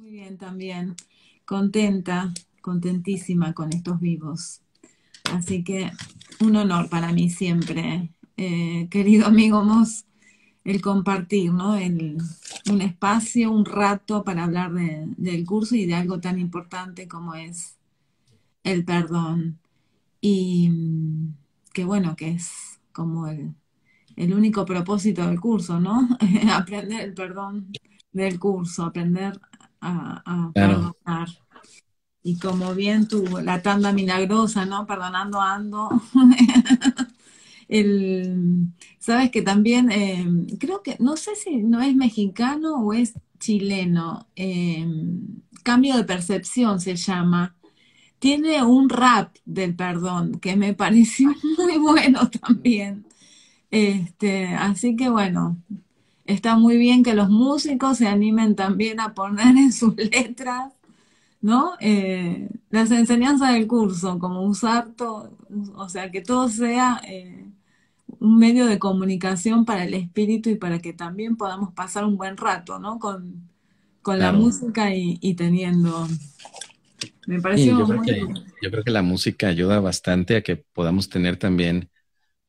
Muy bien, también. Contenta, contentísima con estos vivos. Así que un honor para mí siempre, eh, querido amigo Moss, el compartir, ¿no? El, un espacio, un rato para hablar del curso y de algo tan importante como es el perdón. Y mm, qué bueno, que es como el, el único propósito del curso, ¿no? aprender el perdón del curso, aprender a, perdonar. Y como bien tuvo la tanda milagrosa, ¿no? Perdonando ando. sabes que también, em, creo que, no sé si no es mexicano o es chileno, em, cambio de percepción se llama. Tiene un rap del perdón que me pareció muy bueno también. Este, así que bueno, Está muy bien que los músicos se animen también a poner en sus letras, ¿no? Eh, las enseñanzas del curso, como usar todo, o sea, que todo sea eh, un medio de comunicación para el espíritu y para que también podamos pasar un buen rato, ¿no? Con, la música y, teniendo me pareció muy yo, creo que, la música ayuda bastante a que podamos tener también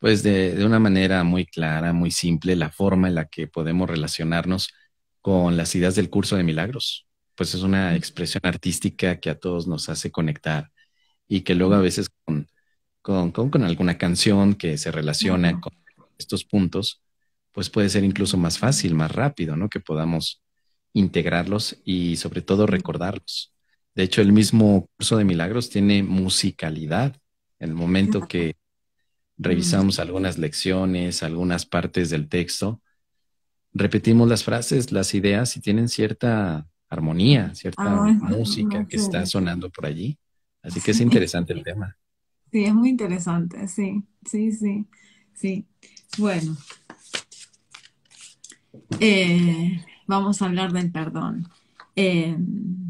pues de, de, una manera muy clara, muy simple, la forma en la que podemos relacionarnos con las ideas del curso de milagros. Pues es una expresión artística que a todos nos hace conectar y que luego a veces con, con, alguna canción que se relaciona con estos puntos, pues puede ser incluso más fácil, más rápido, ¿no? Que podamos integrarlos y sobre todo recordarlos. De hecho, el mismo curso de milagros tiene musicalidad. En el momento que revisamos algunas lecciones, algunas partes del texto, repetimos las frases, las ideas y tienen cierta armonía, cierta música que está sonando por allí. Así que es interesante el tema. Sí, es muy interesante, sí, sí, sí, sí. Bueno, eh, vamos a hablar del perdón. Em,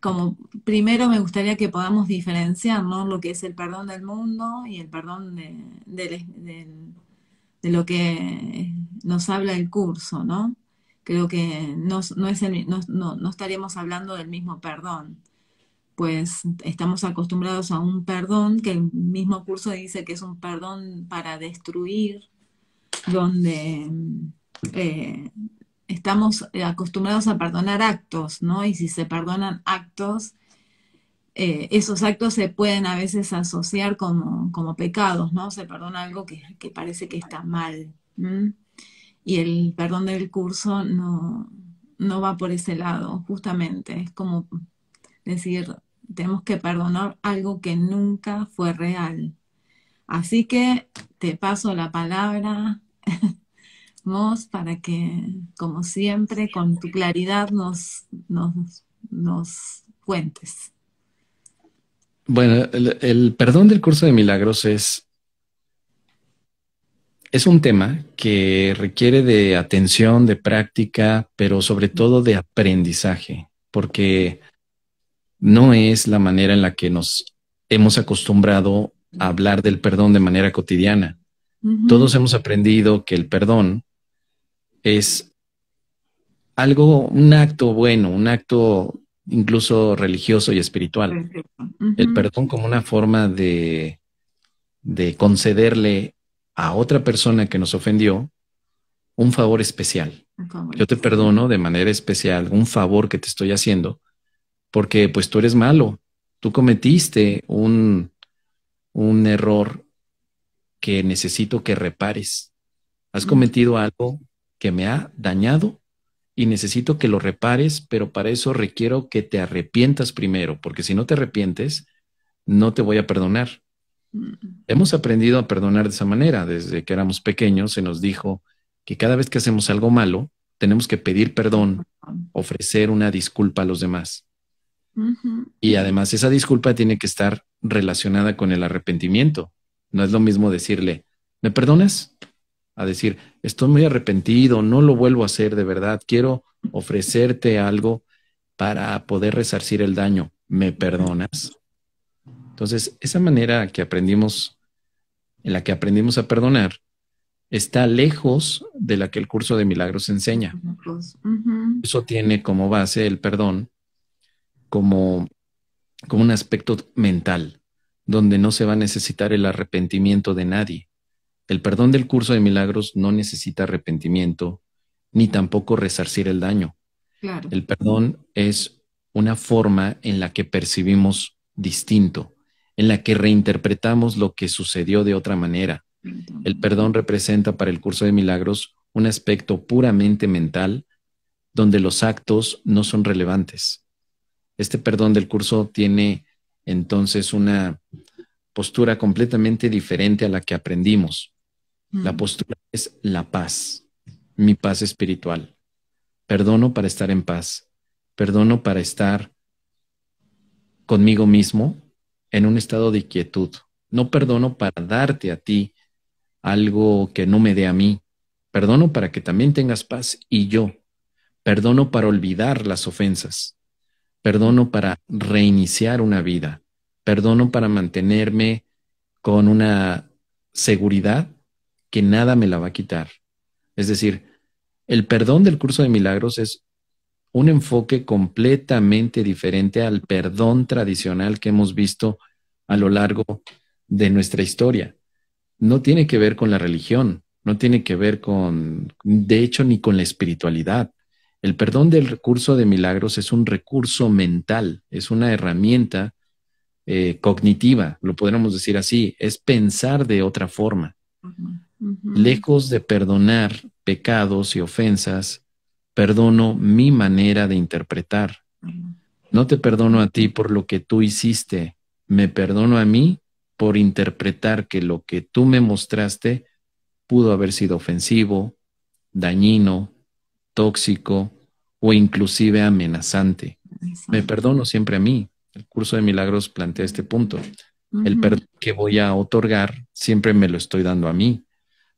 como primero me gustaría que podamos diferenciar ¿no? lo que es el perdón del mundo y el perdón de, lo que nos habla el curso, ¿no? Creo que no, es no, estaríamos hablando del mismo perdón, pues estamos acostumbrados a un perdón que el mismo curso dice que es un perdón para destruir, donde eh, estamos eh, acostumbrados a perdonar actos, ¿no? Y si se perdonan actos, eh, esos actos se pueden a veces asociar como, pecados, ¿no? Se perdona algo que, parece que está mal. Y el perdón del curso no, no va por ese lado, justamente. Es como decir, tenemos que perdonar algo que nunca fue real. Así que te paso la palabra. para que, como siempre, con tu claridad nos, nos, cuentes. Bueno, el, perdón del curso de milagros es, es un tema que requiere de atención, de práctica, pero sobre todo de aprendizaje, porque no es la manera en la que nos hemos acostumbrado a hablar del perdón de manera cotidiana. Todos hemos aprendido que el perdón es algo, un acto bueno, un acto incluso religioso y espiritual. El perdón como una forma de, concederle a otra persona que nos ofendió un favor especial. Yo te perdono de manera especial un favor que te estoy haciendo porque pues tú eres malo, tú cometiste un, un error que necesito que repares. Has mm. cometido algo que me ha dañado y necesito que lo repares, pero para eso requiero que te arrepientas primero, porque si no te arrepientes, no te voy a perdonar. Mm. Hemos aprendido a perdonar de esa manera. Desde que éramos pequeños se nos dijo que cada vez que hacemos algo malo, tenemos que pedir perdón, ofrecer una disculpa a los demás. Y además esa disculpa tiene que estar relacionada con el arrepentimiento. No es lo mismo decirle, ¿me perdonas? a decir, estoy muy arrepentido, no lo vuelvo a hacer de verdad, quiero ofrecerte algo para poder resarcir el daño, ¿me perdonas? Entonces, esa manera que aprendimos, en la que aprendimos a perdonar, está lejos de la que el curso de milagros enseña. Eso tiene como base el perdón como, como un aspecto mental, donde no se va a necesitar el arrepentimiento de nadie. El perdón del curso de milagros no necesita arrepentimiento ni tampoco resarcir el daño. El perdón es una forma en la que percibimos distinto, en la que reinterpretamos lo que sucedió de otra manera. El perdón representa para el curso de milagros un aspecto puramente mental donde los actos no son relevantes. Este perdón del curso tiene entonces una postura completamente diferente a la que aprendimos. La postura es la paz, mi paz espiritual. Perdono para estar en paz. Perdono para estar conmigo mismo en un estado de quietud. No perdono para darte a ti algo que no me dé a mí. Perdono para que también tengas paz y yo. Perdono para olvidar las ofensas. Perdono para reiniciar una vida. Perdono para mantenerme con una seguridad que nada me la va a quitar. Es decir, el perdón del curso de milagros es un enfoque completamente diferente al perdón tradicional que hemos visto a lo largo de nuestra historia. No tiene que ver con la religión, no tiene que ver con, de hecho, ni con la espiritualidad. El perdón del curso de milagros es un recurso mental, es una herramienta eh, cognitiva, lo podríamos decir así, es pensar de otra forma. Lejos de perdonar pecados y ofensas, perdono mi manera de interpretar. No te perdono a ti por lo que tú hiciste, me perdono a mí por interpretar que lo que tú me mostraste pudo haber sido ofensivo, dañino, tóxico o inclusive amenazante. Me perdono siempre a mí. El curso de milagros plantea este punto. El perdón que voy a otorgar siempre me lo estoy dando a mí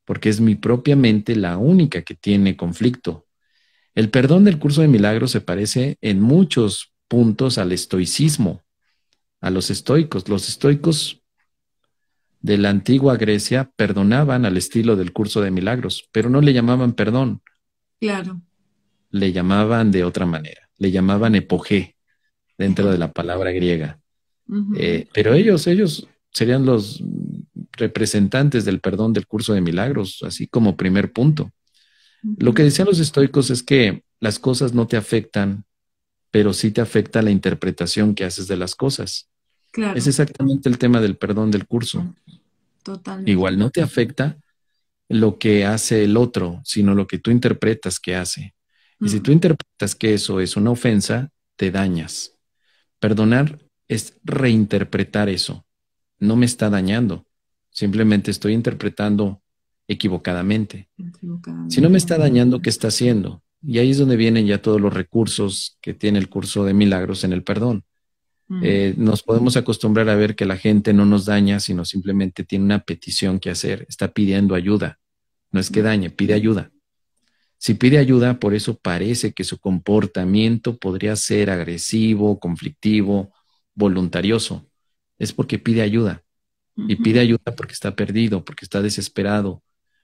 porque es mi propia mente la única que tiene conflicto. El perdón del curso de milagros se parece en muchos puntos al estoicismo, a los estoicos. Los estoicos de la antigua Grecia perdonaban al estilo del curso de milagros, pero no le llamaban perdón. Claro. Le llamaban de otra manera, le llamaban epoge dentro de la palabra griega. Eh, pero ellos, ellos serían los representantes del perdón del curso de milagros, así como primer punto. Lo que decían los estoicos es que las cosas no te afectan, pero sí te afecta la interpretación que haces de las cosas. Es exactamente el tema del perdón del curso. Igual no te afecta lo que hace el otro, sino lo que tú interpretas que hace. Y si tú interpretas que eso es una ofensa, te dañas. Perdonar es reinterpretar eso. No me está dañando. Simplemente estoy interpretando equivocadamente. Si no me está dañando, ¿qué está haciendo? Y ahí es donde vienen ya todos los recursos que tiene el curso de milagros en el perdón. Mm. Eh, nos podemos acostumbrar a ver que la gente no nos daña, sino simplemente tiene una petición que hacer, está pidiendo ayuda. No es que mm. dañe, pide ayuda. Si pide ayuda, por eso parece que su comportamiento podría ser agresivo, conflictivo, voluntarioso. Es porque pide ayuda y pide ayuda porque está perdido, porque está desesperado,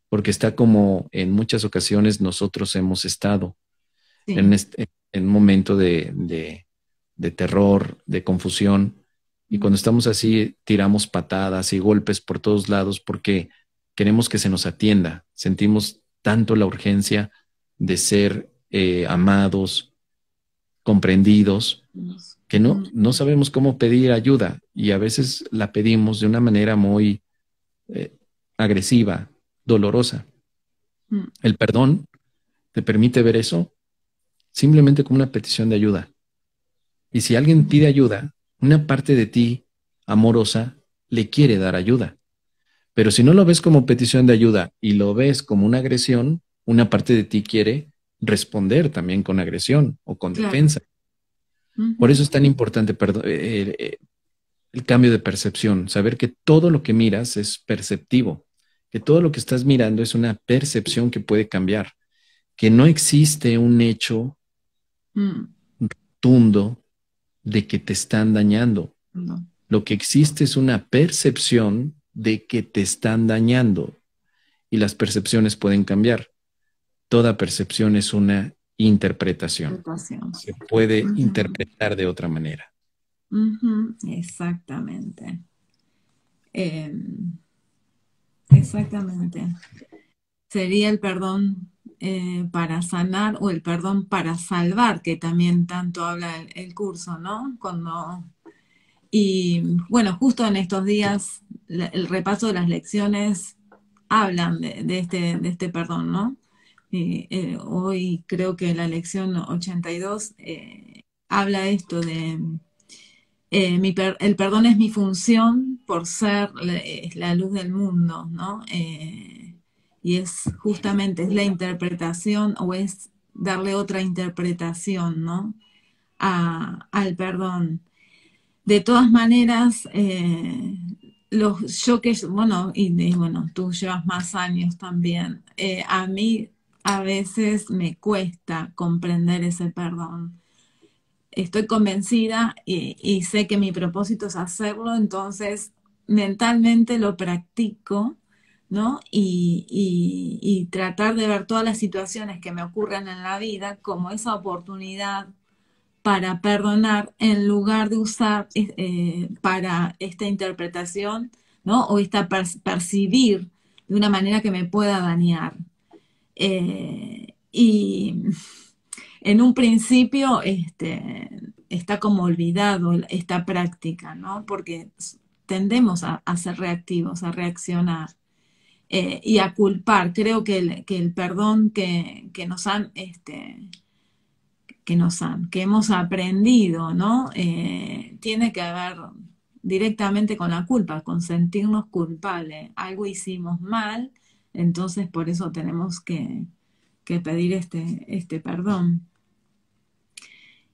porque está como en muchas ocasiones nosotros hemos estado en, este, en un momento de, terror, de confusión. Y cuando estamos así, tiramos patadas y golpes por todos lados porque queremos que se nos atienda. Sentimos tanto la urgencia de ser eh, amados, comprendidos, que no, sabemos cómo pedir ayuda y a veces la pedimos de una manera muy eh, agresiva, dolorosa. Mm. El perdón te permite ver eso simplemente como una petición de ayuda. Y si alguien pide ayuda, una parte de ti amorosa le quiere dar ayuda. Pero si no lo ves como petición de ayuda y lo ves como una agresión, una parte de ti quiere responder también con agresión o con defensa. Por eso es tan importante eh, eh, el cambio de percepción, saber que todo lo que miras es perceptivo, que todo lo que estás mirando es una percepción que puede cambiar, que no existe un hecho mm. rotundo de que te están dañando. Lo que existe es una percepción de que te están dañando y las percepciones pueden cambiar. Toda percepción es una interpretación. Se puede interpretar de otra manera. Exactamente. Em, exactamente. Sería el perdón eh, para sanar o el perdón para salvar, que también tanto habla el, curso, ¿no? Cuando y bueno, justo en estos días el repaso de las lecciones hablan de, este, de este perdón, ¿no? Eh, eh, hoy creo que la lección 82 eh, habla esto de el perdón es mi función por ser la, luz del mundo, ¿no? y es justamente es la interpretación o es darle otra interpretación, ¿no? al perdón. De todas maneras, los, yo que, bueno, y, bueno, tú llevas más años también, a mí a veces me cuesta comprender ese perdón. Estoy convencida y, sé que mi propósito es hacerlo, entonces mentalmente lo practico, Y, tratar de ver todas las situaciones que me ocurren en la vida como esa oportunidad para perdonar en lugar de usar eh, para esta interpretación, O esta percibir de una manera que me pueda dañar. Eh, y en un principio este, está como olvidado esta práctica, ¿no? Porque tendemos a, ser reactivos, a reaccionar eh, y a culpar. Creo que el, perdón que, nos han, este, que nos han, que hemos aprendido, ¿no? Eh, tiene que ver directamente con la culpa, con sentirnos culpables. Algo hicimos mal entonces, por eso tenemos que, pedir este, este perdón.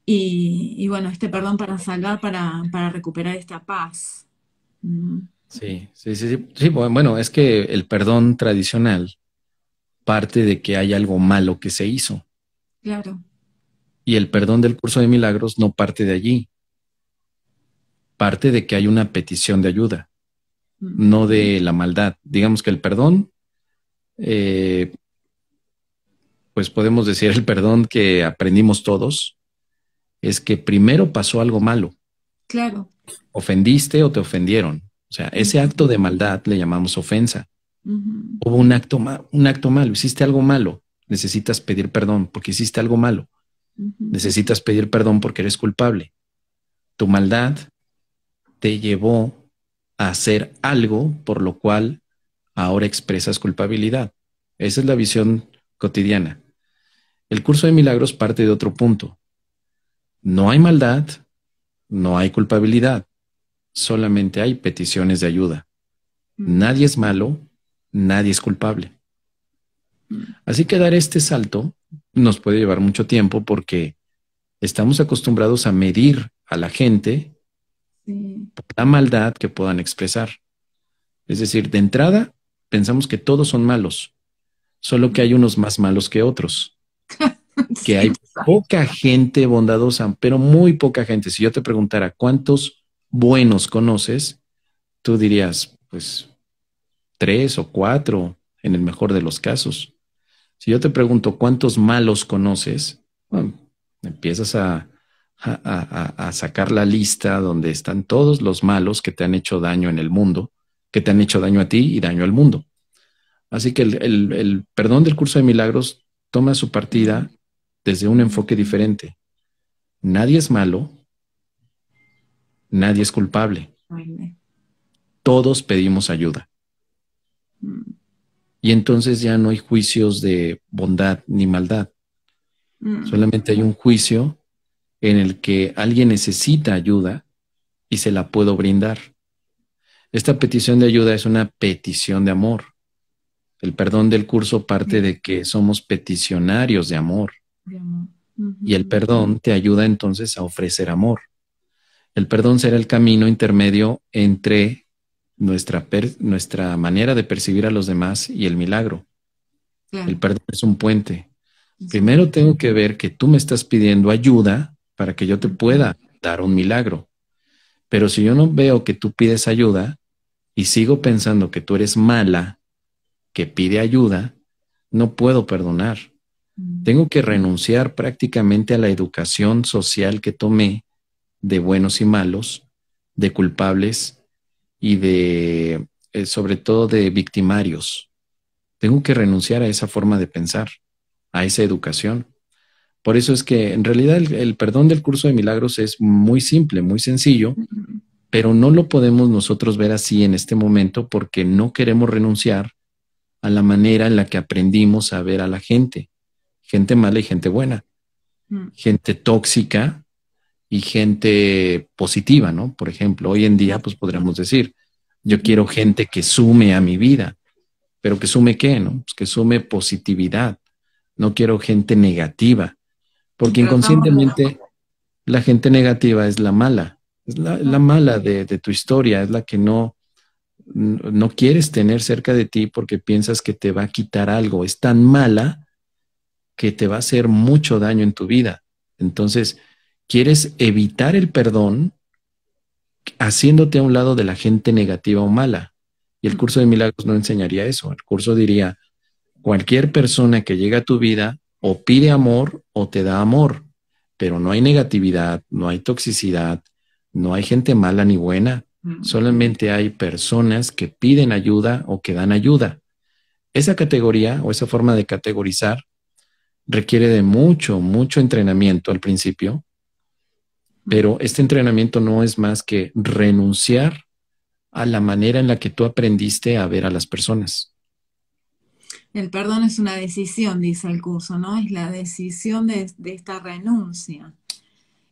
Y, bueno, este perdón para salvar, para, recuperar esta paz. Mm. Sí, sí, sí, sí, Bueno, es que el perdón tradicional parte de que hay algo malo que se hizo. Claro. Y el perdón del curso de milagros no parte de allí. Parte de que hay una petición de ayuda, mm. no de la maldad. Digamos que el perdón eh, pues podemos decir el perdón que aprendimos todos, es que primero pasó algo malo. Claro. Ofendiste o te ofendieron. O sea, ese acto de maldad le llamamos ofensa. Hubo un acto, un acto malo, hiciste algo malo, necesitas pedir perdón porque hiciste algo malo. Necesitas pedir perdón porque eres culpable. Tu maldad te llevó a hacer algo por lo cual ahora expresas culpabilidad. Esa es la visión cotidiana. El curso de milagros parte de otro punto. No hay maldad, no hay culpabilidad, solamente hay peticiones de ayuda. Mm. Nadie es malo, nadie es culpable. Mm. Así que dar este salto nos puede llevar mucho tiempo porque estamos acostumbrados a medir a la gente la maldad que puedan expresar. Es decir, de entrada, pensamos que todos son malos, solo que hay unos más malos que otros. que hay poca gente bondadosa, pero muy poca gente. Si yo te preguntara cuántos buenos conoces, tú dirías, pues, tres o cuatro, en el mejor de los casos. Si yo te pregunto cuántos malos conoces, empiezas a sacar la lista donde están todos los malos que te han hecho daño en el mundo que te han hecho daño a ti y daño al mundo. Así que el, perdón del curso de milagros toma su partida desde un enfoque diferente. Nadie es malo, nadie es culpable. Todos pedimos ayuda. Mm. Y entonces ya no hay juicios de bondad ni maldad. Mm. Solamente hay un juicio en el que alguien necesita ayuda y se la puedo brindar. Esta petición de ayuda es una petición de amor. El perdón del curso parte de que somos peticionarios de amor. Y el perdón te ayuda entonces a ofrecer amor. El perdón será el camino intermedio entre nuestra, nuestra manera de percibir a los demás y el milagro. El perdón es un puente. Primero tengo que ver que tú me estás pidiendo ayuda para que yo te pueda dar un milagro. Pero si yo no veo que tú pides ayuda, y sigo pensando que tú eres mala, que pide ayuda, no puedo perdonar. Mm. Tengo que renunciar prácticamente a la educación social que tomé de buenos y malos, de culpables y de, eh, sobre todo, de victimarios. Tengo que renunciar a esa forma de pensar, a esa educación. Por eso es que en realidad el perdón del curso de milagros es muy simple, muy sencillo, mm pero no lo podemos nosotros ver así en este momento porque no queremos renunciar a la manera en la que aprendimos a ver a la gente, gente mala y gente buena, mm. gente tóxica y gente positiva, ¿no? Por ejemplo, hoy en día, pues podríamos decir, yo quiero gente que sume a mi vida, pero que sume qué, ¿no? Pues, que sume positividad, no quiero gente negativa, porque inconscientemente la gente negativa es la mala es la, mala de, tu historia, es la que no, no quieres tener cerca de ti porque piensas que te va a quitar algo. Es tan mala que te va a hacer mucho daño en tu vida. Entonces, quieres evitar el perdón haciéndote a un lado de la gente negativa o mala. Y el curso de milagros no enseñaría eso. El curso diría, cualquier persona que llega a tu vida o pide amor o te da amor, pero no hay negatividad, no hay toxicidad, no hay gente mala ni buena, solamente hay personas que piden ayuda o que dan ayuda. Esa categoría o esa forma de categorizar requiere de mucho, mucho entrenamiento al principio, pero este entrenamiento no es más que renunciar a la manera en la que tú aprendiste a ver a las personas. El perdón es una decisión, dice el curso, ¿no? Es la decisión de, de esta renuncia.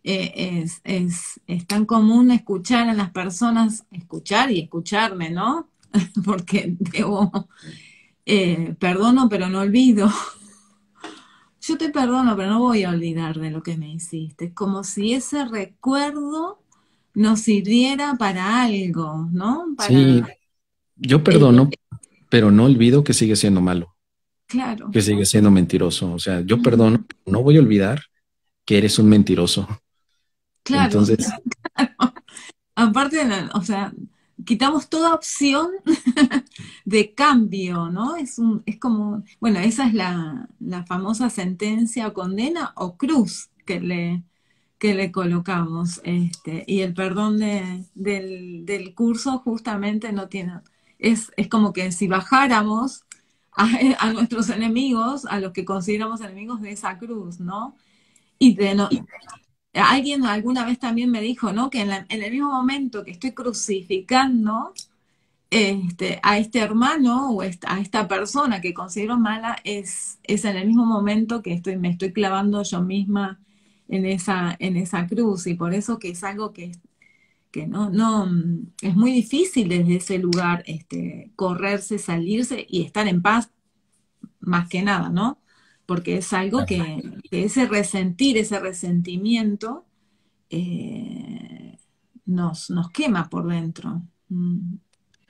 Eh, es, es, tan común escuchar a las personas, escuchar y escucharme, ¿no? Porque debo, eh, perdono pero no olvido. Yo te perdono, pero no voy a olvidar de lo que me hiciste. Como si ese recuerdo nos sirviera para algo, ¿no? sí, yo perdono, pero no olvido que sigue siendo malo. Claro. Que sigue siendo mentiroso. O sea, yo perdono, no voy a olvidar que eres un mentiroso. Claro, Entonces, claro. Aparte, o sea, quitamos toda opción de cambio, ¿no? Es, un, es como, bueno, esa es la, famosa sentencia o condena o cruz que le, que le colocamos. Este, y el perdón del, curso justamente no tiene, es, como que si bajáramos a, a, nuestros enemigos, a los que consideramos enemigos de esa cruz, ¿no? Y, de no, alguien alguna vez también me dijo, ¿no? Que en, el mismo momento que estoy crucificando este, a este hermano o a esta persona que considero mala, es, es en el mismo momento que estoy, me estoy clavando yo misma en esa, en esa cruz. Y por eso que es algo que, que no, no, es muy difícil desde ese lugar este, correrse, salirse y estar en paz más que nada, ¿no? porque es algo que, ese resentir, ese resentimiento eh, nos, quema por dentro. Mm.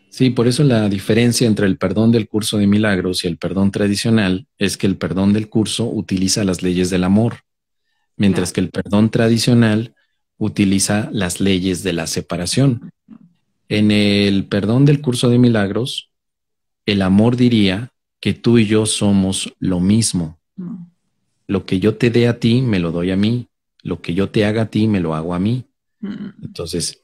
Sí, por eso la diferencia entre el perdón del curso de milagros y el perdón tradicional es que el perdón del curso utiliza las leyes del amor, mientras que el perdón tradicional utiliza las leyes de la separación. En el perdón del curso de milagros, el amor diría que tú y yo somos lo mismo. Lo que yo te dé a ti, me lo doy a mí. Lo que yo te haga a ti, me lo hago a mí. Mm. Entonces,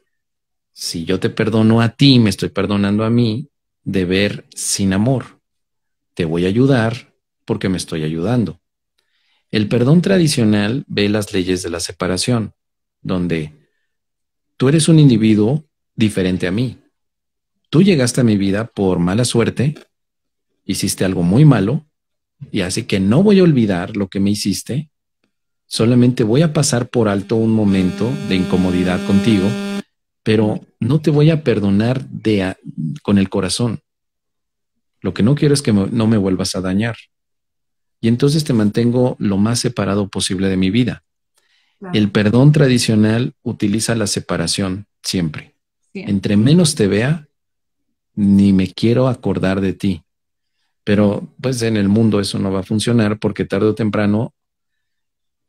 si yo te perdono a ti, me estoy perdonando a mí de ver sin amor. Te voy a ayudar porque me estoy ayudando. El perdón tradicional ve las leyes de la separación, donde tú eres un individuo diferente a mí. Tú llegaste a mi vida por mala suerte, hiciste algo muy malo, y así que no voy a olvidar lo que me hiciste, solamente voy a pasar por alto un momento de incomodidad contigo, pero no te voy a perdonar de con el corazón. Lo que no quiero es que no me vuelvas a dañar. Y entonces te mantengo lo más separado posible de mi vida. El perdón tradicional utiliza la separación siempre. Entre menos te vea, ni me quiero acordar de ti. Pero pues en el mundo eso no va a funcionar porque tarde o temprano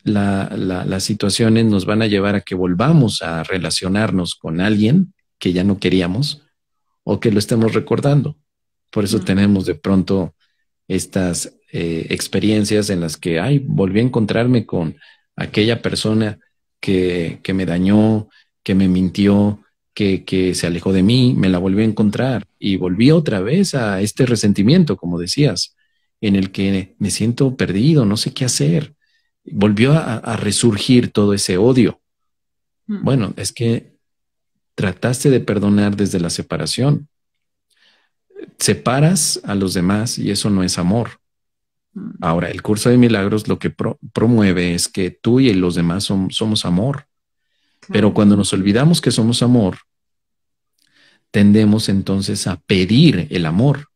las situaciones nos van a llevar a que volvamos a relacionarnos con alguien que ya no queríamos o que lo estemos recordando. Por eso tenemos de pronto estas eh, experiencias en las que, ay, volví a encontrarme con aquella persona que, que me dañó, que me mintió, que, se alejó de mí, me la volví a encontrar y volví otra vez a este resentimiento, como decías, en el que me siento perdido, no sé qué hacer. Volvió a, resurgir todo ese odio. Mm. Bueno, es que trataste de perdonar desde la separación. Separas a los demás y eso no es amor. Mm. Ahora, el curso de milagros lo que promueve es que tú y los demás somos amor pero cuando nos olvidamos que somos amor, tendemos entonces a pedir el amor.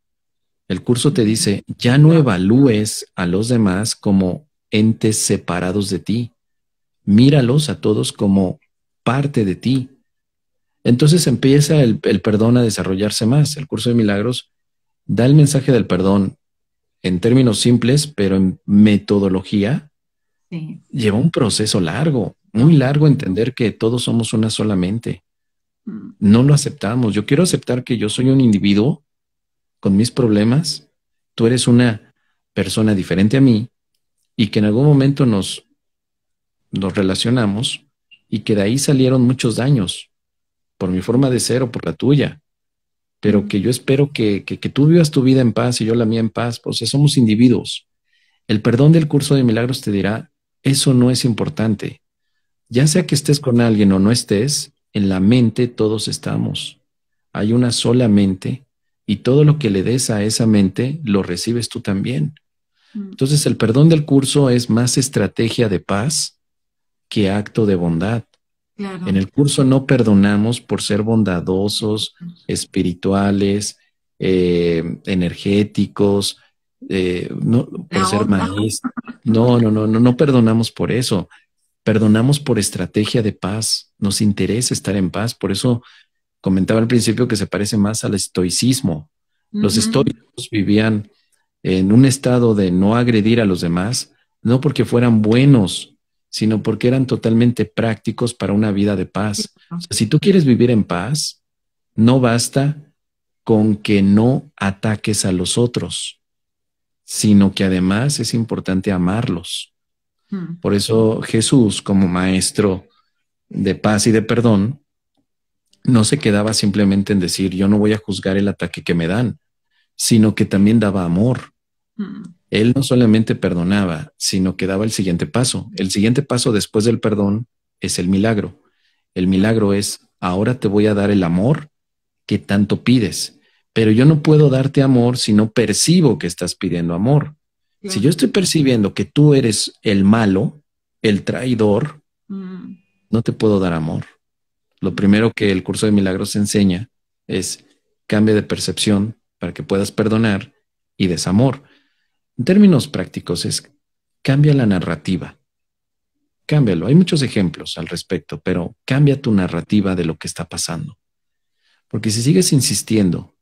El curso te dice, ya no evalúes a los demás como entes separados de ti. Míralos a todos como parte de ti. Entonces empieza el, perdón a desarrollarse más. El curso de milagros da el mensaje del perdón en términos simples, pero en metodología lleva un proceso largo muy largo entender que todos somos una sola mente. Mm. No lo aceptamos. Yo quiero aceptar que yo soy un individuo con mis problemas, tú eres una persona diferente a mí y que en algún momento nos, nos relacionamos y que de ahí salieron muchos daños por mi forma de ser o por la tuya. Pero mm. que yo espero que, que, que tú vivas tu vida en paz y yo la mía en paz. Pues, o sea, somos individuos. El perdón del curso de milagros te dirá, eso no es importante ya sea que estés con alguien o no estés, en la mente todos estamos. Hay una sola mente y todo lo que le des a esa mente lo recibes tú también. Mm. Entonces el perdón del curso es más estrategia de paz que acto de bondad. En el curso no perdonamos por ser bondadosos, espirituales, eh, energéticos, eh, no, por ser maestros. No, no, no, no, no perdonamos por eso. Perdonamos por estrategia de paz. Nos interesa estar en paz. Por eso comentaba al principio que se parece más al estoicismo. Los estoicos vivían en un estado de no agredir a los demás, no porque fueran buenos, sino porque eran totalmente prácticos para una vida de paz. si tú quieres vivir en paz, no basta con que no ataques a los otros, sino que además es importante amarlos. Mm. Por eso Jesús, como maestro de paz y de perdón, no se quedaba simplemente en decir, yo no voy a juzgar el ataque que me dan, sino que también daba amor. Mm. Él no solamente perdonaba, sino que daba el siguiente paso. El siguiente paso después del perdón es el milagro. El milagro es, ahora te voy a dar el amor que tanto pides, pero yo no puedo darte amor si no percibo que estás pidiendo amor. Si yo estoy percibiendo que tú eres el malo, el traidor, mm. no te puedo dar amor. Lo primero que el curso de milagros enseña es cambio de percepción para que puedas perdonar y desamor. En términos prácticos es cambia la narrativa. Cámbialo. Hay muchos ejemplos al respecto, pero cambia tu narrativa de lo que está pasando. Porque si sigues insistiendo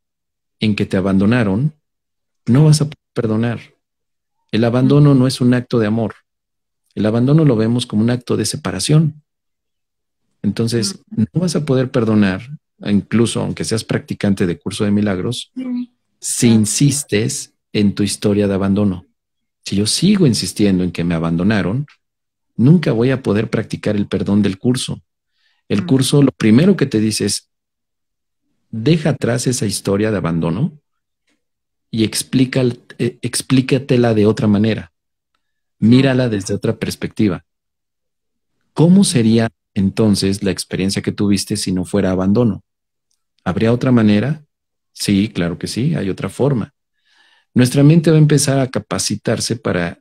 en que te abandonaron, no vas a perdonar. El abandono no es un acto de amor. El abandono lo vemos como un acto de separación. Entonces, no vas a poder perdonar, incluso aunque seas practicante de curso de milagros, si insistes en tu historia de abandono. Si yo sigo insistiendo en que me abandonaron, nunca voy a poder practicar el perdón del curso. El mm. curso lo primero que te dice es, deja atrás esa historia de abandono y explica, eh, explícatela de otra manera. Mírala desde otra perspectiva. ¿Cómo sería entonces la experiencia que tuviste si no fuera abandono? ¿Habría otra manera? Sí, claro que sí, hay otra forma. Nuestra mente va a empezar a capacitarse para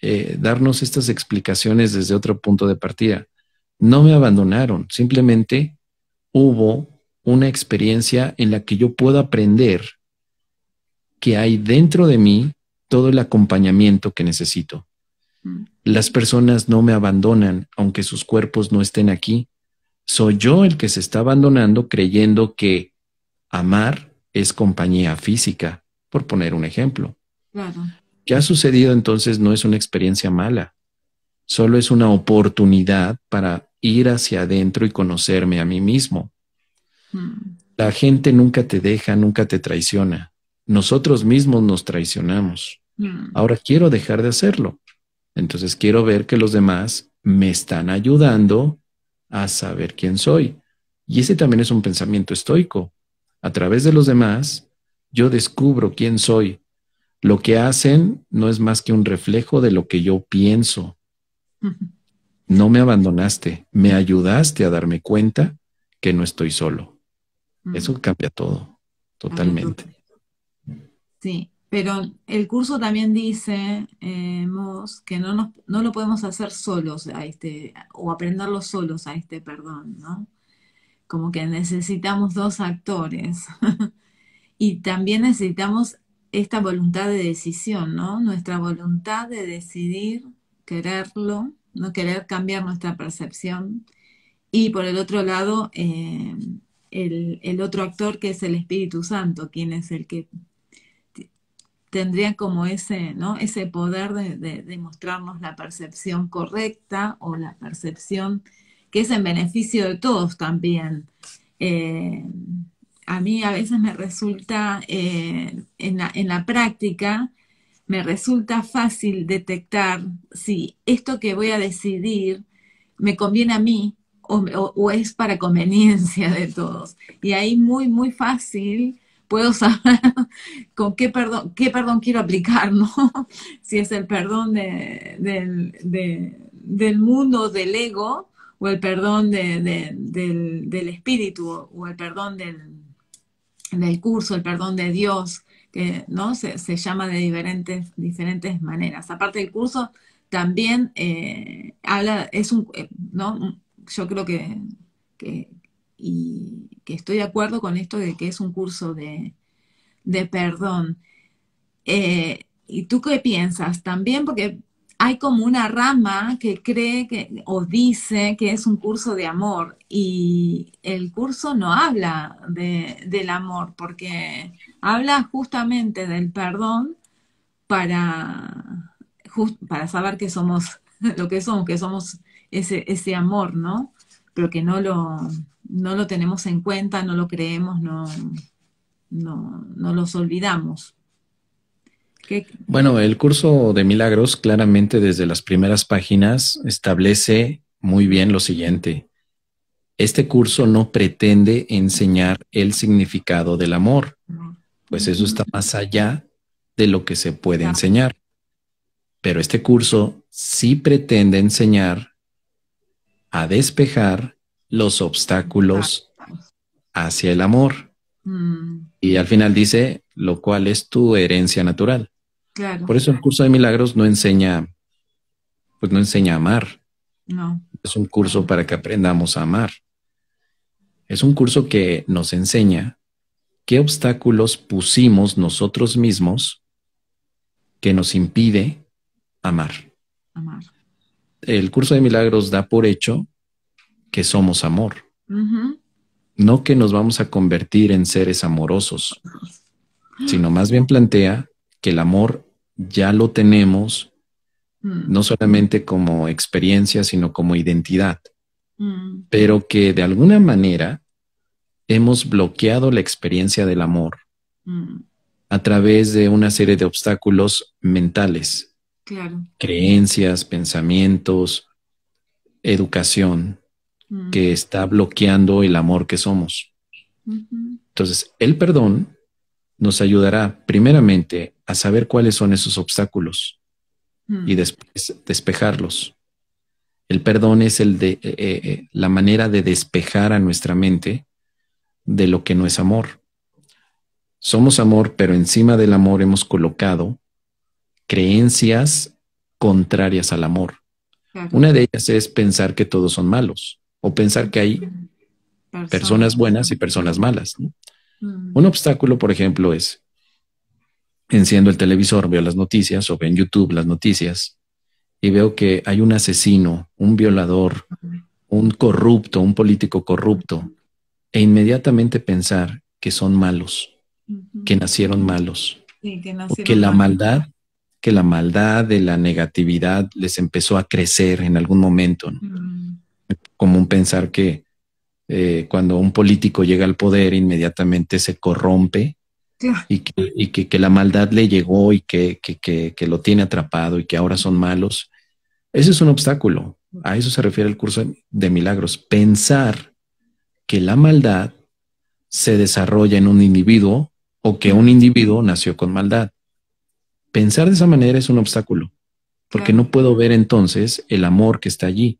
eh, darnos estas explicaciones desde otro punto de partida. No me abandonaron, simplemente hubo una experiencia en la que yo puedo aprender que hay dentro de mí todo el acompañamiento que necesito. Mm. Las personas no me abandonan aunque sus cuerpos no estén aquí. Soy yo el que se está abandonando creyendo que amar es compañía física, por poner un ejemplo. ¿Qué ha sucedido entonces no es una experiencia mala, solo es una oportunidad para ir hacia adentro y conocerme a mí mismo. Mm. La gente nunca te deja, nunca te traiciona nosotros mismos nos traicionamos. Mm. Ahora quiero dejar de hacerlo. Entonces quiero ver que los demás me están ayudando a saber quién soy. Y ese también es un pensamiento estoico. A través de los demás, yo descubro quién soy. Lo que hacen no es más que un reflejo de lo que yo pienso. No me abandonaste, me ayudaste a darme cuenta que no estoy solo. Mm. Eso cambia todo, totalmente. Sí, pero el curso también dice, eh, que no, no lo podemos hacer solos a este, o aprenderlo solos a este perdón, ¿no? Como que necesitamos dos actores. y también necesitamos esta voluntad de decisión, ¿no? Nuestra voluntad de decidir quererlo, no querer cambiar nuestra percepción. Y por el otro lado, eh, el, otro actor que es el Espíritu Santo, quien es el que tendría como ese, ese poder de, mostrarnos la percepción correcta o la percepción que es en beneficio de todos también. Eh, a mí a veces me resulta, eh, en, la, práctica, me resulta fácil detectar si esto que voy a decidir me conviene a mí o, es para conveniencia de todos. Y ahí muy, muy fácil puedo saber con qué perdón, qué perdón quiero aplicar, ¿no? si es el perdón del mundo, del ego, o el perdón del, espíritu, o el perdón del, curso, el perdón de Dios, que ¿no? se, llama de diferentes, diferentes maneras. Aparte del curso, también eh, habla, es un, eh, ¿no? yo creo que, que, y que estoy de acuerdo con esto de que es un curso de, perdón. Eh, ¿Y tú qué piensas? También porque hay como una rama que cree que, o dice que es un curso de amor y el curso no habla de, del amor porque habla justamente del perdón para, para saber que somos lo que somos, que somos ese, ese amor, ¿no? Pero que no lo, no lo tenemos en cuenta, no lo creemos, no, no, los olvidamos. Bueno, el curso de milagros claramente desde las primeras páginas establece muy bien lo siguiente. Este curso no pretende enseñar el significado del amor, pues eso está más allá de lo que se puede enseñar. Pero este curso sí pretende enseñar a despejar los obstáculos hacia el amor. Mm. Y al final dice, lo cual es tu herencia natural. Por eso el curso de milagros no enseña, pues no enseña a amar. No. Es un curso para que aprendamos a amar. Es un curso que nos enseña qué obstáculos pusimos nosotros mismos que nos impide amar. El curso de milagros da por hecho que somos amor. No que nos vamos a convertir en seres amorosos, sino más bien plantea que el amor ya lo tenemos, mm. no solamente como experiencia, sino como identidad, mm. pero que de alguna manera hemos bloqueado la experiencia del amor mm. a través de una serie de obstáculos mentales, creencias, pensamientos, educación que está bloqueando el amor que somos. Entonces, el perdón nos ayudará primeramente a saber cuáles son esos obstáculos y después despejarlos. El perdón es el de, eh, eh, eh, la manera de despejar a nuestra mente de lo que no es amor. Somos amor, pero encima del amor hemos colocado creencias contrarias al amor. Una de ellas es pensar que todos son malos o pensar que hay personas, buenas y personas malas. Mm. Un obstáculo, por ejemplo, es enciendo el televisor, veo las noticias o veo en YouTube las noticias y veo que hay un asesino, un violador, un corrupto, un político corrupto, e inmediatamente pensar que son malos, que nacieron malos, que, que la maldad, que la maldad de la negatividad les empezó a crecer en algún momento. Mm común pensar que eh, cuando un político llega al poder inmediatamente se corrompe y, que, la maldad le llegó y que, lo tiene atrapado y que ahora son malos. Ese es un obstáculo. A eso se refiere el curso de milagros. Pensar que la maldad se desarrolla en un individuo o que un individuo nació con maldad. Pensar de esa manera es un obstáculo, porque no puedo ver entonces el amor que está allí.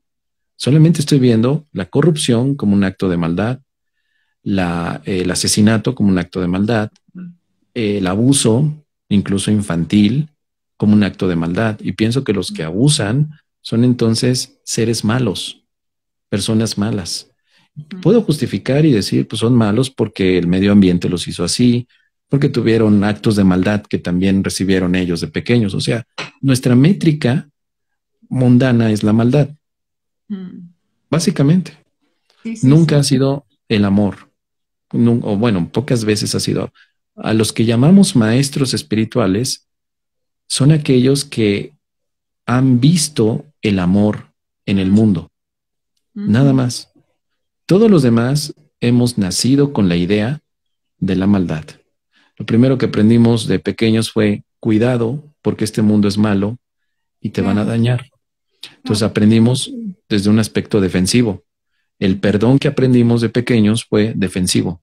Solamente estoy viendo la corrupción como un acto de maldad, eh, el asesinato como un acto de maldad, el abuso, incluso infantil, como un acto de maldad. Y pienso que los que abusan son entonces seres malos, personas malas. Puedo justificar y decir, pues son malos porque el medio ambiente los hizo así, porque tuvieron actos de maldad que también recibieron ellos de pequeños. O sea, nuestra métrica mundana es la maldad. Mm. Básicamente. Nunca ha sido el amor. O bueno, pocas veces ha sido. A los que llamamos maestros espirituales son aquellos que han visto el amor en el mundo. Nada más. Todos los demás hemos nacido con la idea de la maldad. Lo primero que aprendimos de pequeños fue cuidado porque este mundo es malo y te van a dañar. Entonces aprendimos desde un aspecto defensivo. El perdón que aprendimos de pequeños fue defensivo.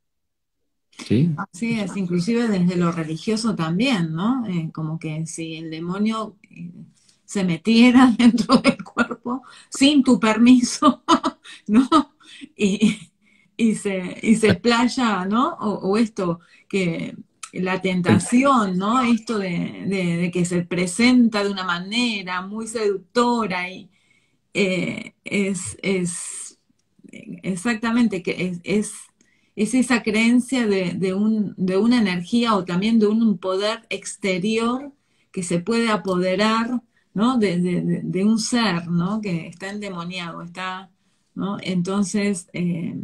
¿Sí? Así es, inclusive desde lo religioso también, ¿no? Eh, como que si el demonio eh, se metiera dentro del cuerpo sin tu permiso, ¿no? Y, y se, y se playa, ¿no? O, esto, que la tentación, ¿no? Esto de, que se presenta de una manera muy seductora y, eh, es, es, exactamente que es, es, esa creencia de, un, de, una energía o también de un poder exterior que se puede apoderar ¿no? de, de, un ser ¿no? que está endemoniado, está, ¿no? Entonces, eh,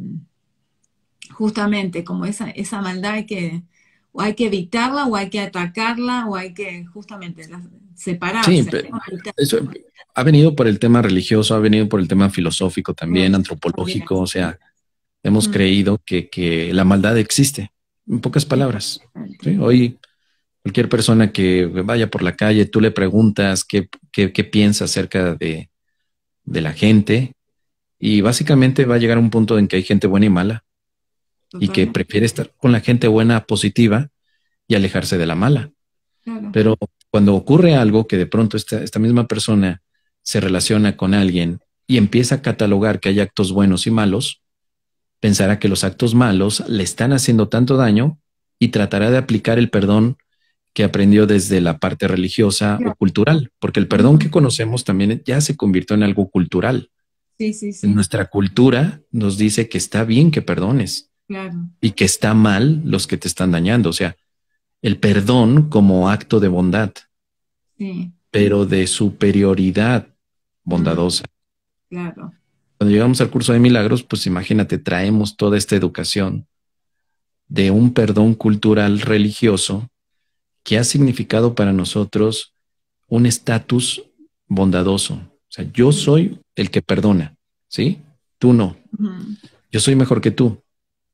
justamente como esa, esa maldad hay que, o hay que evitarla, o hay que atacarla, o hay que, justamente, las, Sí, eso ha venido por el tema religioso, ha venido por el tema filosófico también, antropológico, o sea, hemos creído que, la maldad existe, en pocas palabras. Hoy cualquier persona que vaya por la calle, tú le preguntas qué, piensa acerca de, la gente y básicamente va a llegar a un punto en que hay gente buena y mala y que prefiere estar con la gente buena, positiva y alejarse de la mala. Pero cuando ocurre algo que de pronto esta, esta misma persona se relaciona con alguien y empieza a catalogar que hay actos buenos y malos, pensará que los actos malos le están haciendo tanto daño y tratará de aplicar el perdón que aprendió desde la parte religiosa o cultural, porque el perdón que conocemos también ya se convirtió en algo cultural. Sí, sí, sí. nuestra cultura nos dice que está bien que perdones y que está mal los que te están dañando. O sea, el perdón como acto de bondad, pero de superioridad bondadosa. Claro. Cuando llegamos al curso de milagros, pues imagínate, traemos toda esta educación de un perdón cultural religioso que ha significado para nosotros un estatus bondadoso. O sea, yo soy el que perdona, ¿sí? Tú no. Yo soy mejor que tú.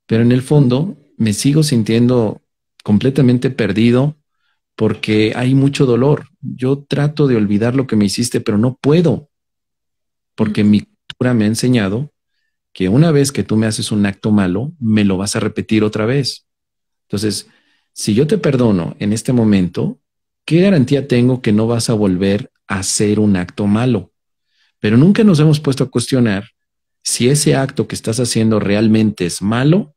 Pero en el fondo me sigo sintiendo completamente perdido, porque hay mucho dolor. Yo trato de olvidar lo que me hiciste, pero no puedo, porque mi cultura me ha enseñado que una vez que tú me haces un acto malo, me lo vas a repetir otra vez. Entonces, si yo te perdono en este momento, ¿qué garantía tengo que no vas a volver a hacer un acto malo? Pero nunca nos hemos puesto a cuestionar si ese acto que estás haciendo realmente es malo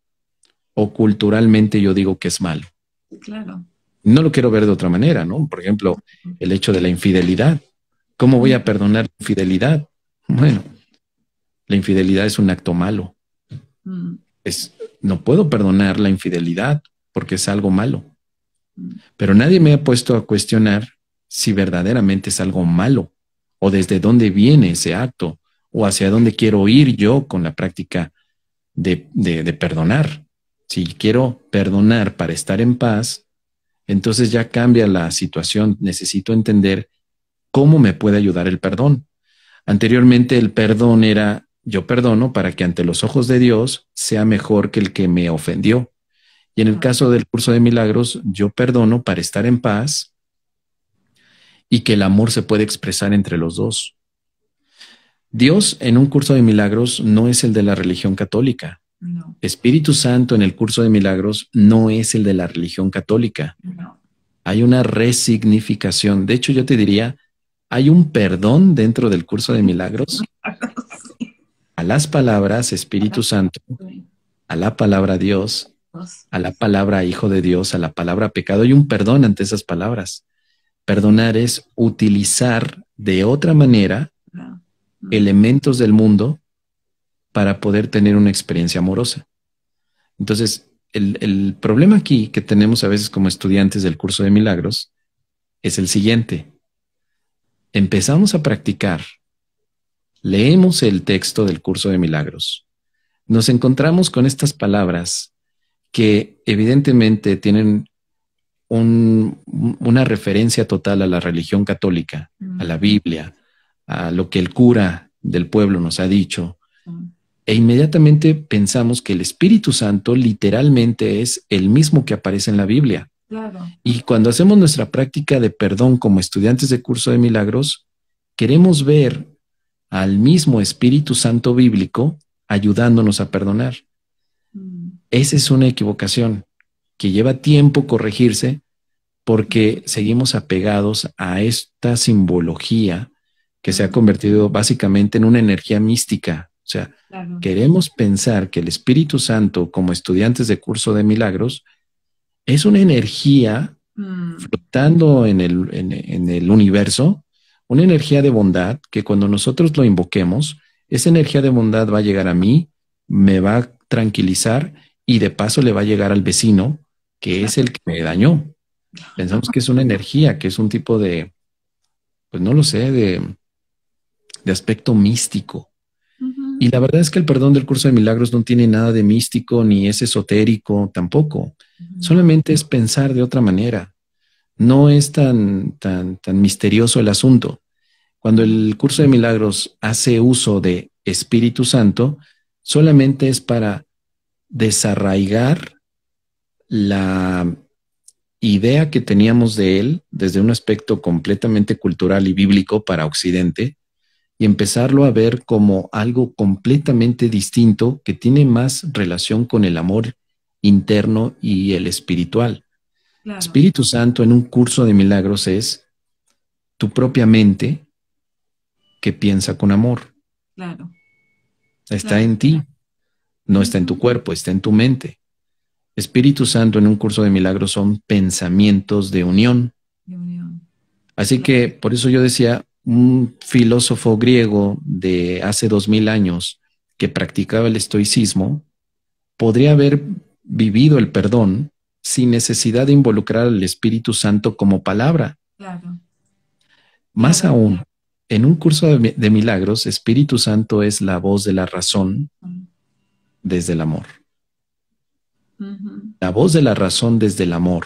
o culturalmente yo digo que es malo. Claro. No lo quiero ver de otra manera, ¿no? Por ejemplo, el hecho de la infidelidad. ¿Cómo voy a perdonar la infidelidad? Bueno, la infidelidad es un acto malo. Mm. Es, no puedo perdonar la infidelidad porque es algo malo. Mm. Pero nadie me ha puesto a cuestionar si verdaderamente es algo malo o desde dónde viene ese acto o hacia dónde quiero ir yo con la práctica de, de perdonar. Si quiero perdonar para estar en paz, entonces ya cambia la situación. Necesito entender cómo me puede ayudar el perdón. Anteriormente el perdón era yo perdono para que ante los ojos de Dios sea mejor que el que me ofendió. Y en el caso del curso de milagros, yo perdono para estar en paz y que el amor se puede expresar entre los dos. Dios en un curso de milagros no es el de la religión católica. Espíritu Santo en el curso de milagros no es el de la religión católica. Hay una resignificación. De hecho, yo te diría, hay un perdón dentro del curso de milagros a las palabras Espíritu Santo, a la palabra Dios, pues, a la pues. palabra Hijo de Dios, a la palabra pecado. Hay un perdón ante esas palabras. Perdonar es utilizar de otra manera elementos del mundo para poder tener una experiencia amorosa. Entonces, el, problema aquí que tenemos a veces como estudiantes del curso de milagros es el siguiente. Empezamos a practicar, leemos el texto del curso de milagros, nos encontramos con estas palabras que evidentemente tienen una referencia total a la religión católica, a la mm. Biblia, a lo que el cura del pueblo nos ha dicho, mm e inmediatamente pensamos que el Espíritu Santo literalmente es el mismo que aparece en la Biblia. Y cuando hacemos nuestra práctica de perdón como estudiantes de curso de milagros, queremos ver al mismo Espíritu Santo bíblico ayudándonos a perdonar. Mm. Esa es una equivocación que lleva tiempo corregirse porque seguimos apegados a esta simbología que se ha convertido básicamente en una energía mística, o sea, queremos pensar que el Espíritu Santo, como estudiantes de curso de milagros, es una energía mm. flotando en el, universo, una energía de bondad que cuando nosotros lo invoquemos, esa energía de bondad va a llegar a mí, me va a tranquilizar y de paso le va a llegar al vecino, que es el que me dañó. Pensamos que es una energía, que es un tipo de, pues no lo sé, de aspecto místico. Y la verdad es que el perdón del curso de milagros no tiene nada de místico ni es esotérico tampoco. Solamente es pensar de otra manera. No es tan, tan, tan misterioso el asunto. Cuando el curso de milagros hace uso de Espíritu Santo, solamente es para desarraigar la idea que teníamos de él desde un aspecto completamente cultural y bíblico para Occidente y empezarlo a ver como algo completamente distinto que tiene más relación con el amor interno y el espiritual. Espíritu Santo en un curso de milagros es tu propia mente que piensa con amor. Claro. Está en ti, no está en tu cuerpo, está en tu mente. Espíritu Santo en un curso de milagros son pensamientos de unión. Así que por eso yo decía, un filósofo griego de hace dos mil años que practicaba el estoicismo podría haber vivido el perdón sin necesidad de involucrar al Espíritu Santo como palabra. Claro. Más aún, en un curso de, milagros, Espíritu Santo es la voz de la razón desde el amor. La voz de la razón desde el amor.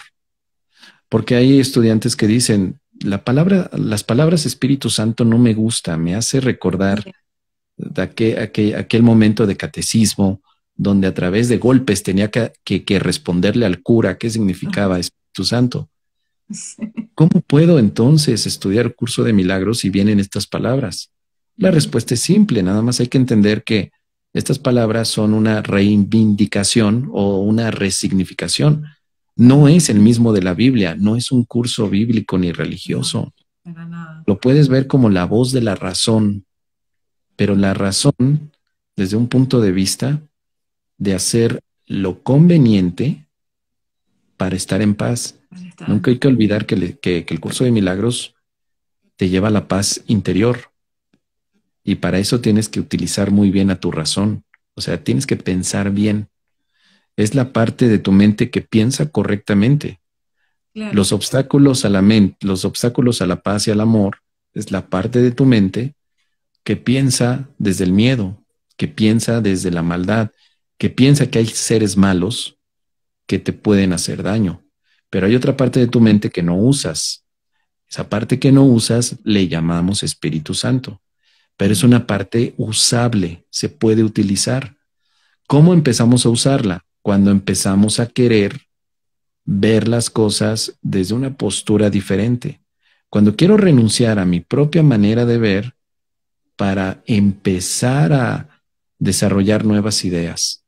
Porque hay estudiantes que dicen, la palabra, las palabras Espíritu Santo no me gusta, me hace recordar de aquel, aquel, momento de catecismo donde a través de golpes tenía que, que, responderle al cura qué significaba Espíritu Santo. ¿Cómo puedo entonces estudiar curso de milagros si vienen estas palabras? La respuesta es simple, nada más hay que entender que estas palabras son una reivindicación o una resignificación no es el mismo de la Biblia, no es un curso bíblico ni religioso. Lo puedes ver como la voz de la razón, pero la razón desde un punto de vista de hacer lo conveniente para estar en paz. Nunca hay que olvidar que, el curso de milagros te lleva a la paz interior y para eso tienes que utilizar muy bien a tu razón. O sea, tienes que pensar bien es la parte de tu mente que piensa correctamente. Los obstáculos a la mente, los obstáculos a la paz y al amor es la parte de tu mente que piensa desde el miedo, que piensa desde la maldad, que piensa que hay seres malos que te pueden hacer daño. Pero hay otra parte de tu mente que no usas. Esa parte que no usas le llamamos Espíritu Santo, pero es una parte usable, se puede utilizar. ¿Cómo empezamos a usarla? cuando empezamos a querer ver las cosas desde una postura diferente. Cuando quiero renunciar a mi propia manera de ver para empezar a desarrollar nuevas ideas,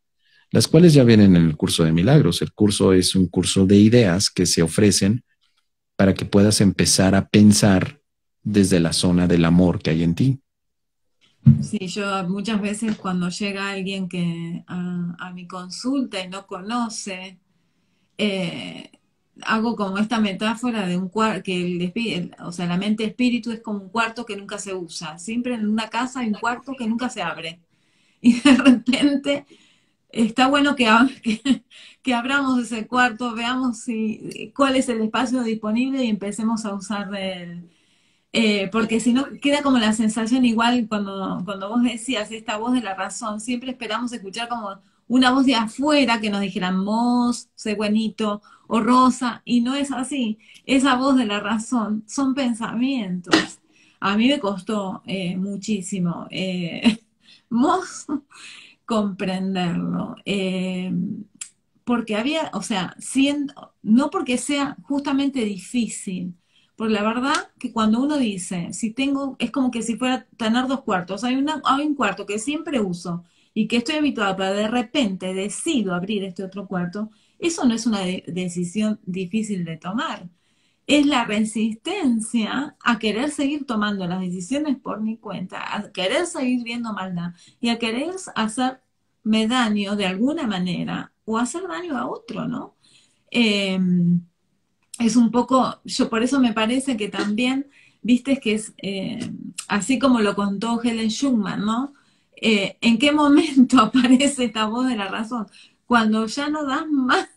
las cuales ya vienen en el curso de milagros. El curso es un curso de ideas que se ofrecen para que puedas empezar a pensar desde la zona del amor que hay en ti. Sí, yo muchas veces cuando llega alguien que a, mi consulta y no conoce, eh, hago como esta metáfora de un cuarto, que el, o sea, la mente espíritu es como un cuarto que nunca se usa. Siempre en una casa hay un cuarto que nunca se abre. Y de repente está bueno que, que, abramos ese cuarto, veamos si, cuál es el espacio disponible y empecemos a usar el, eh, porque si no, queda como la sensación igual cuando, vos decías esta voz de la razón, siempre esperamos escuchar como una voz de afuera que nos dijera, moz sé buenito, o rosa, y no es así. Esa voz de la razón son pensamientos. A mí me costó eh, muchísimo eh, comprenderlo. porque había, o sea, siendo, no porque sea justamente difícil, porque la verdad que cuando uno dice, si tengo, es como que si fuera tener dos cuartos, hay, un cuarto que siempre uso y que estoy habituada, pero de repente decido abrir este otro cuarto, eso no es una decisión difícil de tomar. Es la resistencia a querer seguir tomando las decisiones por mi cuenta, a querer seguir viendo maldad y a querer hacerme daño de alguna manera o hacer daño a otro, ¿no? Em, es un poco, yo por eso me parece que también, viste que es eh, así como lo contó Helen Schumann, ¿no? Eh, ¿En qué momento aparece esta voz de la razón? Cuando ya no das más,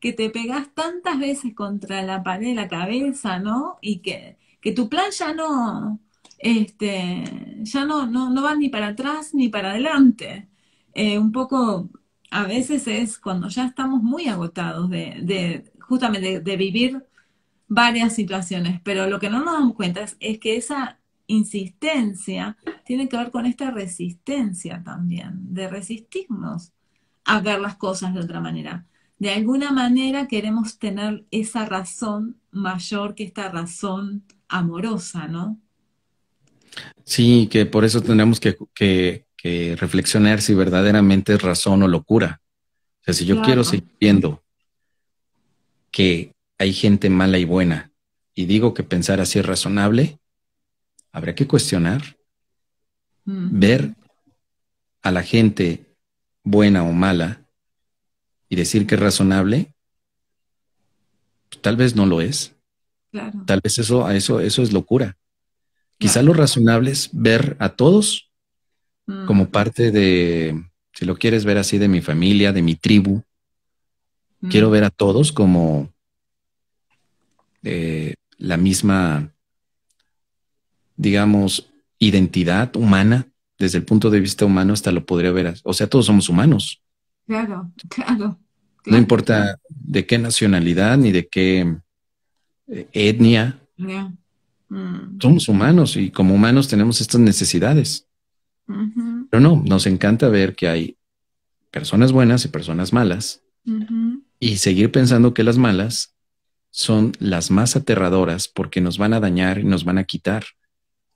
que te pegas tantas veces contra la pared de la cabeza, ¿no? Y que, que tu plan ya no, este, ya no, no, va ni para atrás ni para adelante. Eh, un poco, a veces es cuando ya estamos muy agotados de justamente de, vivir varias situaciones, pero lo que no nos damos cuenta es, que esa insistencia tiene que ver con esta resistencia también, de resistirnos a ver las cosas de otra manera. De alguna manera queremos tener esa razón mayor que esta razón amorosa, ¿no? Sí, que por eso tenemos que, reflexionar si verdaderamente es razón o locura. O sea, si yo quiero seguir viendo que hay gente mala y buena, y digo que pensar así es razonable, habrá que cuestionar, mm. ver a la gente buena o mala y decir que es razonable, tal vez no lo es. Tal vez eso, eso, eso es locura. Quizá lo razonable es ver a todos mm. como parte de, si lo quieres ver así, de mi familia, de mi tribu, Quiero ver a todos como eh, la misma, digamos, identidad humana. Desde el punto de vista humano hasta lo podría ver. O sea, todos somos humanos. Claro, claro. No importa de qué nacionalidad ni de qué eh, etnia. Mm. Somos humanos y como humanos tenemos estas necesidades. Pero no, nos encanta ver que hay personas buenas y personas malas y seguir pensando que las malas son las más aterradoras porque nos van a dañar y nos van a quitar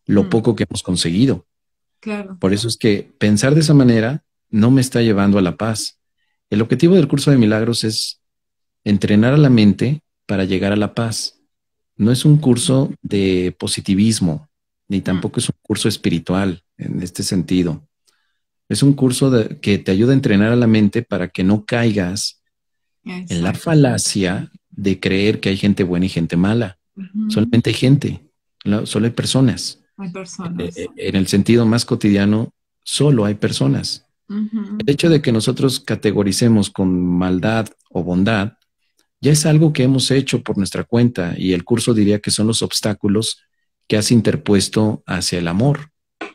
lo mm. poco que hemos conseguido. Por eso es que pensar de esa manera no me está llevando a la paz. El objetivo del curso de milagros es entrenar a la mente para llegar a la paz. No es un curso de positivismo, ni tampoco mm. es un curso espiritual en este sentido. Es un curso que te ayuda a entrenar a la mente para que no caigas en la falacia de creer que hay gente buena y gente mala. Solamente hay gente, solo hay personas. Hay personas. Eh, eh, en el sentido más cotidiano, solo hay personas. El hecho de que nosotros categoricemos con maldad o bondad ya es algo que hemos hecho por nuestra cuenta y el curso diría que son los obstáculos que has interpuesto hacia el amor.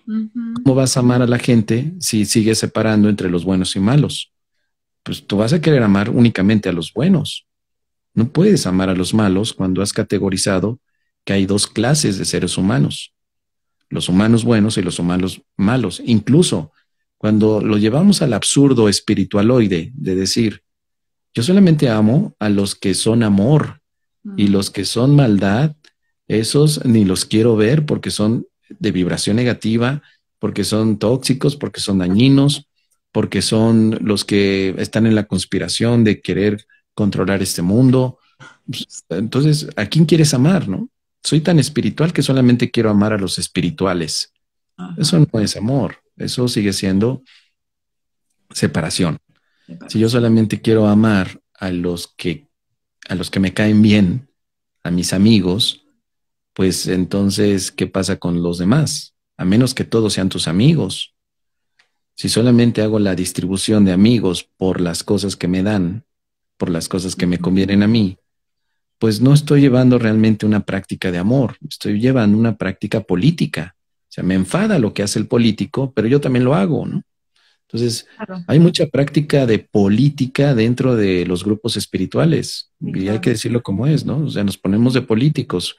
¿Cómo vas a amar a la gente si sigues separando entre los buenos y malos? pues tú vas a querer amar únicamente a los buenos. No puedes amar a los malos cuando has categorizado que hay dos clases de seres humanos, los humanos buenos y los humanos malos. Incluso cuando lo llevamos al absurdo espiritualoide de decir, yo solamente amo a los que son amor y los que son maldad, esos ni los quiero ver porque son de vibración negativa, porque son tóxicos, porque son dañinos, porque son los que están en la conspiración de querer controlar este mundo. Entonces, ¿a quién quieres amar, no? Soy tan espiritual que solamente quiero amar a los espirituales. Eso no es amor, eso sigue siendo separación. Si yo solamente quiero amar a los que a los que me caen bien, a mis amigos, pues entonces ¿qué pasa con los demás? A menos que todos sean tus amigos. Si solamente hago la distribución de amigos por las cosas que me dan, por las cosas que me convienen a mí, pues no estoy llevando realmente una práctica de amor, estoy llevando una práctica política. O sea, me enfada lo que hace el político, pero yo también lo hago, ¿no? Entonces, hay mucha práctica de política dentro de los grupos espirituales, y hay que decirlo como es, ¿no? O sea, nos ponemos de políticos,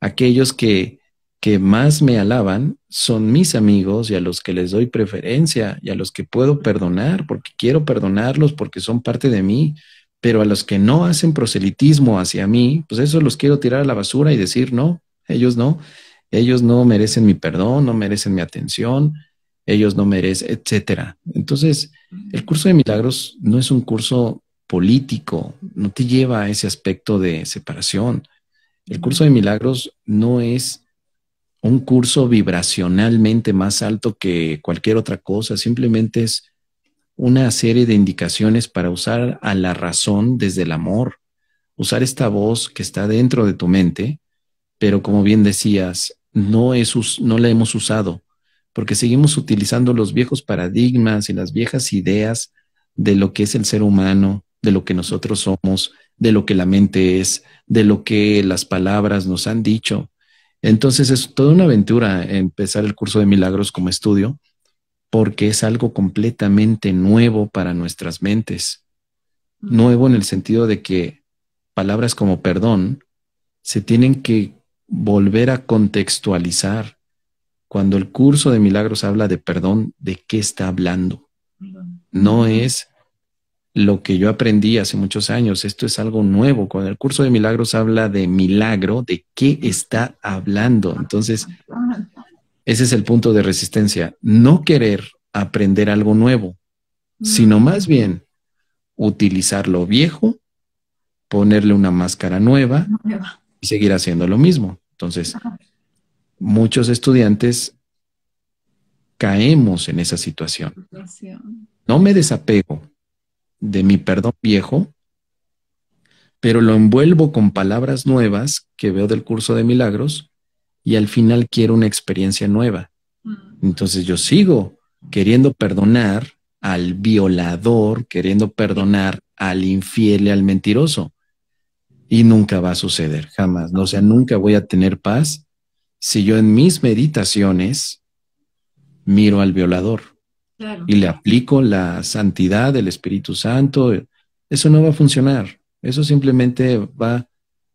aquellos que que más me alaban son mis amigos y a los que les doy preferencia y a los que puedo perdonar porque quiero perdonarlos porque son parte de mí, pero a los que no hacen proselitismo hacia mí, pues eso los quiero tirar a la basura y decir, no, ellos no, ellos no merecen mi perdón, no merecen mi atención, ellos no merecen, etcétera. Entonces, el curso de milagros no es un curso político, no te lleva a ese aspecto de separación. El curso de milagros no es un curso vibracionalmente más alto que cualquier otra cosa, simplemente es una serie de indicaciones para usar a la razón desde el amor, usar esta voz que está dentro de tu mente, pero como bien decías, no, es, no la hemos usado, porque seguimos utilizando los viejos paradigmas y las viejas ideas de lo que es el ser humano, de lo que nosotros somos, de lo que la mente es, de lo que las palabras nos han dicho. Entonces es toda una aventura empezar el curso de milagros como estudio, porque es algo completamente nuevo para nuestras mentes. Mm. Nuevo en el sentido de que palabras como perdón se tienen que volver a contextualizar. Cuando el curso de milagros habla de perdón, ¿de qué está hablando? No es lo que yo aprendí hace muchos años. Esto es algo nuevo. Cuando el curso de milagros habla de milagro, ¿de qué está hablando? Entonces, ese es el punto de resistencia. No querer aprender algo nuevo, sino mm. más bien utilizar lo viejo, ponerle una máscara nueva y seguir haciendo lo mismo. Entonces, muchos estudiantes caemos en esa situación. No me desapego, de mi perdón viejo, pero lo envuelvo con palabras nuevas que veo del curso de milagros y al final quiero una experiencia nueva. Mm. Entonces yo sigo queriendo perdonar al violador, queriendo perdonar al infiel al mentiroso. Y nunca va a suceder, jamás. O sea, nunca voy a tener paz si yo en mis meditaciones miro al violador y le aplico la santidad del Espíritu Santo, eso no va a funcionar. Eso simplemente va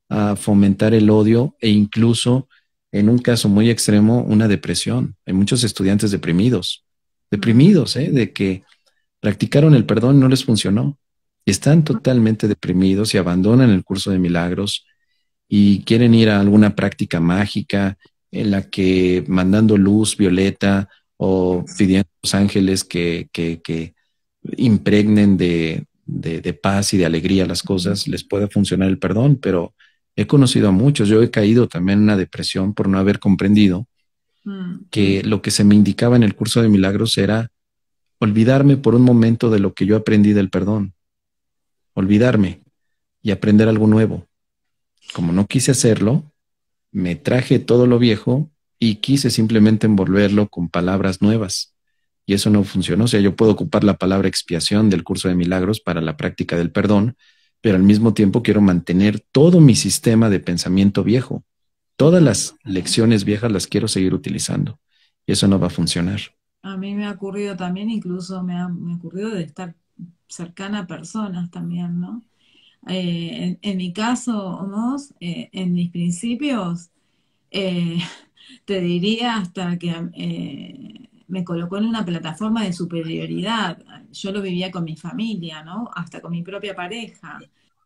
a fomentar el odio e incluso, en un caso muy extremo, una depresión. Hay muchos estudiantes deprimidos, deprimidos, ¿eh? de que practicaron el perdón, no les funcionó. están totalmente deprimidos y abandonan el curso de milagros y quieren ir a alguna práctica mágica en la que mandando luz violeta o pidiendo a los ángeles que, impregnen de, paz y de alegría las cosas, les pueda funcionar el perdón, pero he conocido a muchos, yo he caído también en una depresión por no haber comprendido mm. que lo que se me indicaba en el curso de milagros era olvidarme por un momento de lo que yo aprendí del perdón, olvidarme y aprender algo nuevo. Como no quise hacerlo, me traje todo lo viejo y quise simplemente envolverlo con palabras nuevas. Y eso no funcionó. O sea, yo puedo ocupar la palabra expiación del curso de milagros para la práctica del perdón, pero al mismo tiempo quiero mantener todo mi sistema de pensamiento viejo. Todas las lecciones viejas las quiero seguir utilizando y eso no va a funcionar. A mí me ha ocurrido también, incluso me ha, ocurrido de estar cercana a personas también, ¿no? Eh, en, mi caso, eh, en mis principios, eh, te diría hasta que eh, me colocó en una plataforma de superioridad. Yo lo vivía con mi familia, ¿no? Hasta con mi propia pareja.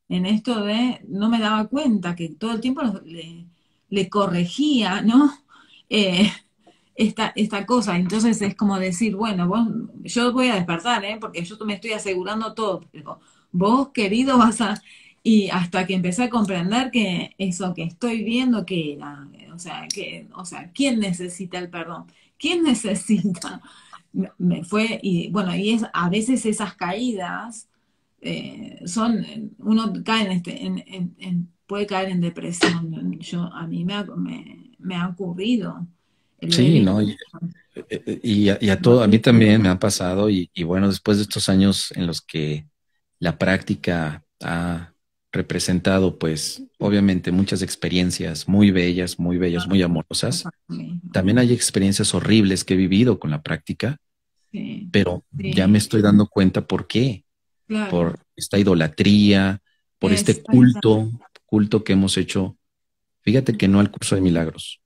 En esto de, no me daba cuenta que todo el tiempo le, le corregía, ¿no? Eh, esta, esta cosa. Entonces es como decir, bueno, vos, yo voy a despertar, ¿eh? Porque yo me estoy asegurando todo. vos, querido, vas a y hasta que empecé a comprender que eso que estoy viendo, que O sea, que, o sea, ¿quién necesita el perdón? ¿Quién necesita? Me fue, y bueno, y es, a veces esas caídas eh, son, uno cae en este, puede caer en depresión. Yo, a mí me ha, me, ha ocurrido. Sí, no, y, a, todo, a mí también me ha pasado, y bueno, después de estos años en los que la práctica ha representado pues obviamente muchas experiencias muy bellas, muy bellas, muy amorosas. También hay experiencias horribles que he vivido con la práctica, pero ya me estoy dando cuenta por qué, por esta idolatría, por este culto, culto que hemos hecho, fíjate que no al curso de milagros,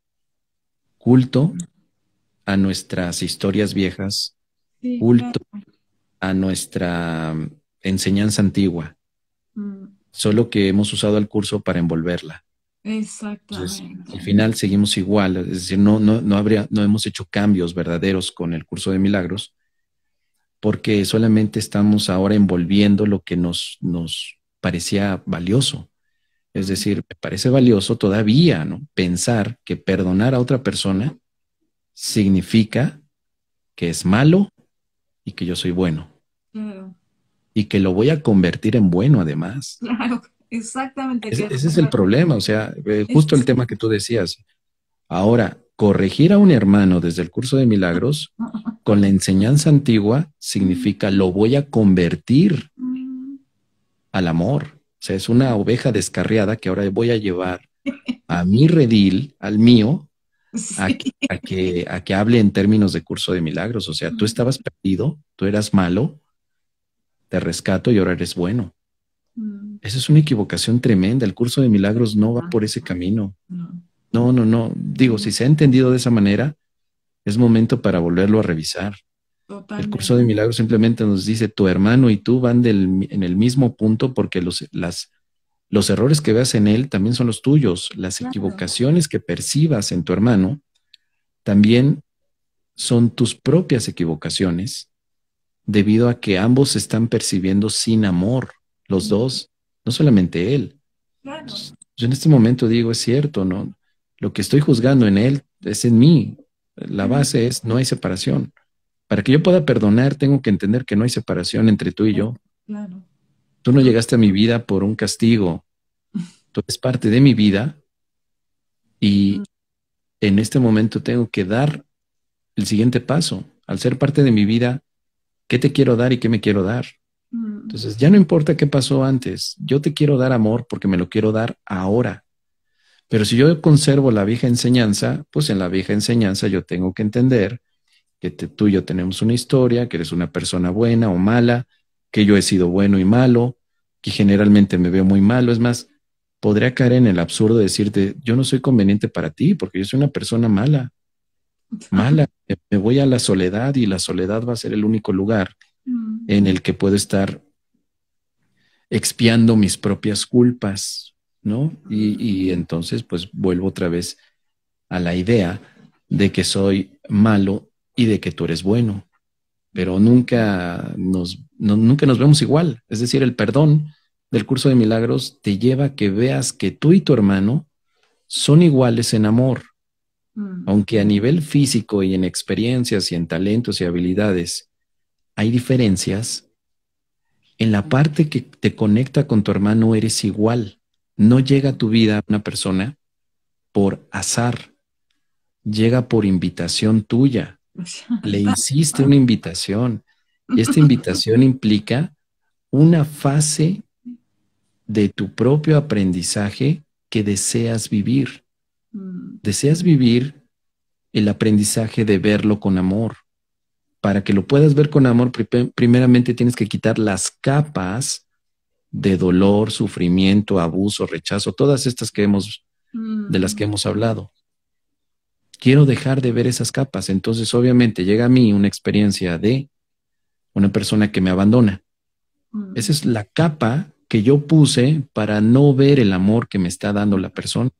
culto a nuestras historias viejas, culto a nuestra mm, enseñanza antigua. Mm solo que hemos usado el curso para envolverla. Exactamente. al final seguimos igual, es decir, no, no, no, habría, no hemos hecho cambios verdaderos con el curso de milagros, porque solamente estamos ahora envolviendo lo que nos, nos parecía valioso. Es decir, me parece valioso todavía ¿no? pensar que perdonar a otra persona significa que es malo y que yo soy bueno. Claro y que lo voy a convertir en bueno además. exactamente. ese es el problema, o sea, eh, justo el tema que tú decías. Ahora, corregir a un hermano desde el curso de milagros con la enseñanza antigua significa lo voy a convertir mm. al amor. O sea, es una oveja descarriada que ahora voy a llevar a mi redil, al mío, que, a que hable en términos de curso de milagros. O sea, tú estabas perdido, tú eras malo, te rescato y ahora eres bueno. Mm. Esa es una equivocación tremenda. El curso de milagros no va ah. por ese camino. No, no, no. Digo, si se ha entendido de esa manera, es momento para volverlo a revisar. El curso de milagros simplemente nos dice, tu hermano y tú van en el mismo punto porque los, los errores que veas en él también son los tuyos. Las equivocaciones que percibas en tu hermano también son tus propias equivocaciones debido a que ambos están percibiendo sin amor, los dos, no solamente él. Yo en este momento digo, es cierto, ¿no? Lo que estoy juzgando en él es en mí. La base es, no hay separación. Para que yo pueda perdonar, tengo que entender que no hay separación entre tú y yo. Claro. Tú no llegaste a mi vida por un castigo. Tú eres parte de mi vida y en este momento tengo que dar el siguiente paso. Al ser parte de mi vida, ¿Qué te quiero dar y qué me quiero dar? Mm. Entonces, ya no importa qué pasó antes, yo te quiero dar amor porque me lo quiero dar ahora. Pero si yo conservo la vieja enseñanza, pues en la vieja enseñanza yo tengo que entender que tú y yo tenemos una historia, que eres una persona buena o mala, que yo he sido bueno y malo, que generalmente me veo muy malo. Es más, podría caer en el absurdo decirte, yo no soy conveniente para ti porque yo soy una persona mala mala, me voy a la soledad y la soledad va a ser el único lugar mm. en el que puedo estar expiando mis propias culpas, ¿no? Y, entonces pues vuelvo otra vez a la idea de que soy malo y de que tú eres bueno, pero nunca nos, nunca nos vemos igual, es decir, el perdón del curso de milagros te lleva a que veas que tú y tu hermano son iguales en amor, Mm. Aunque a nivel físico y en experiencias y en talentos y habilidades hay diferencias, en la parte que te conecta con tu hermano eres igual. No llega a tu vida una persona por azar, llega por invitación tuya. Le hiciste una invitación. y Esta invitación implica una fase de tu propio aprendizaje que deseas vivir. Deseas vivir el aprendizaje de verlo con amor. Para que lo puedas ver con amor, primeramente tienes que quitar las capas de dolor, sufrimiento, abuso, rechazo, todas estas que hemos de las que mm. hemos hablado. Quiero dejar de ver esas capas, entonces obviamente llega a mí una experiencia de una persona que me abandona. Mm. Esa es la capa que yo puse para no ver el amor que me está dando la persona.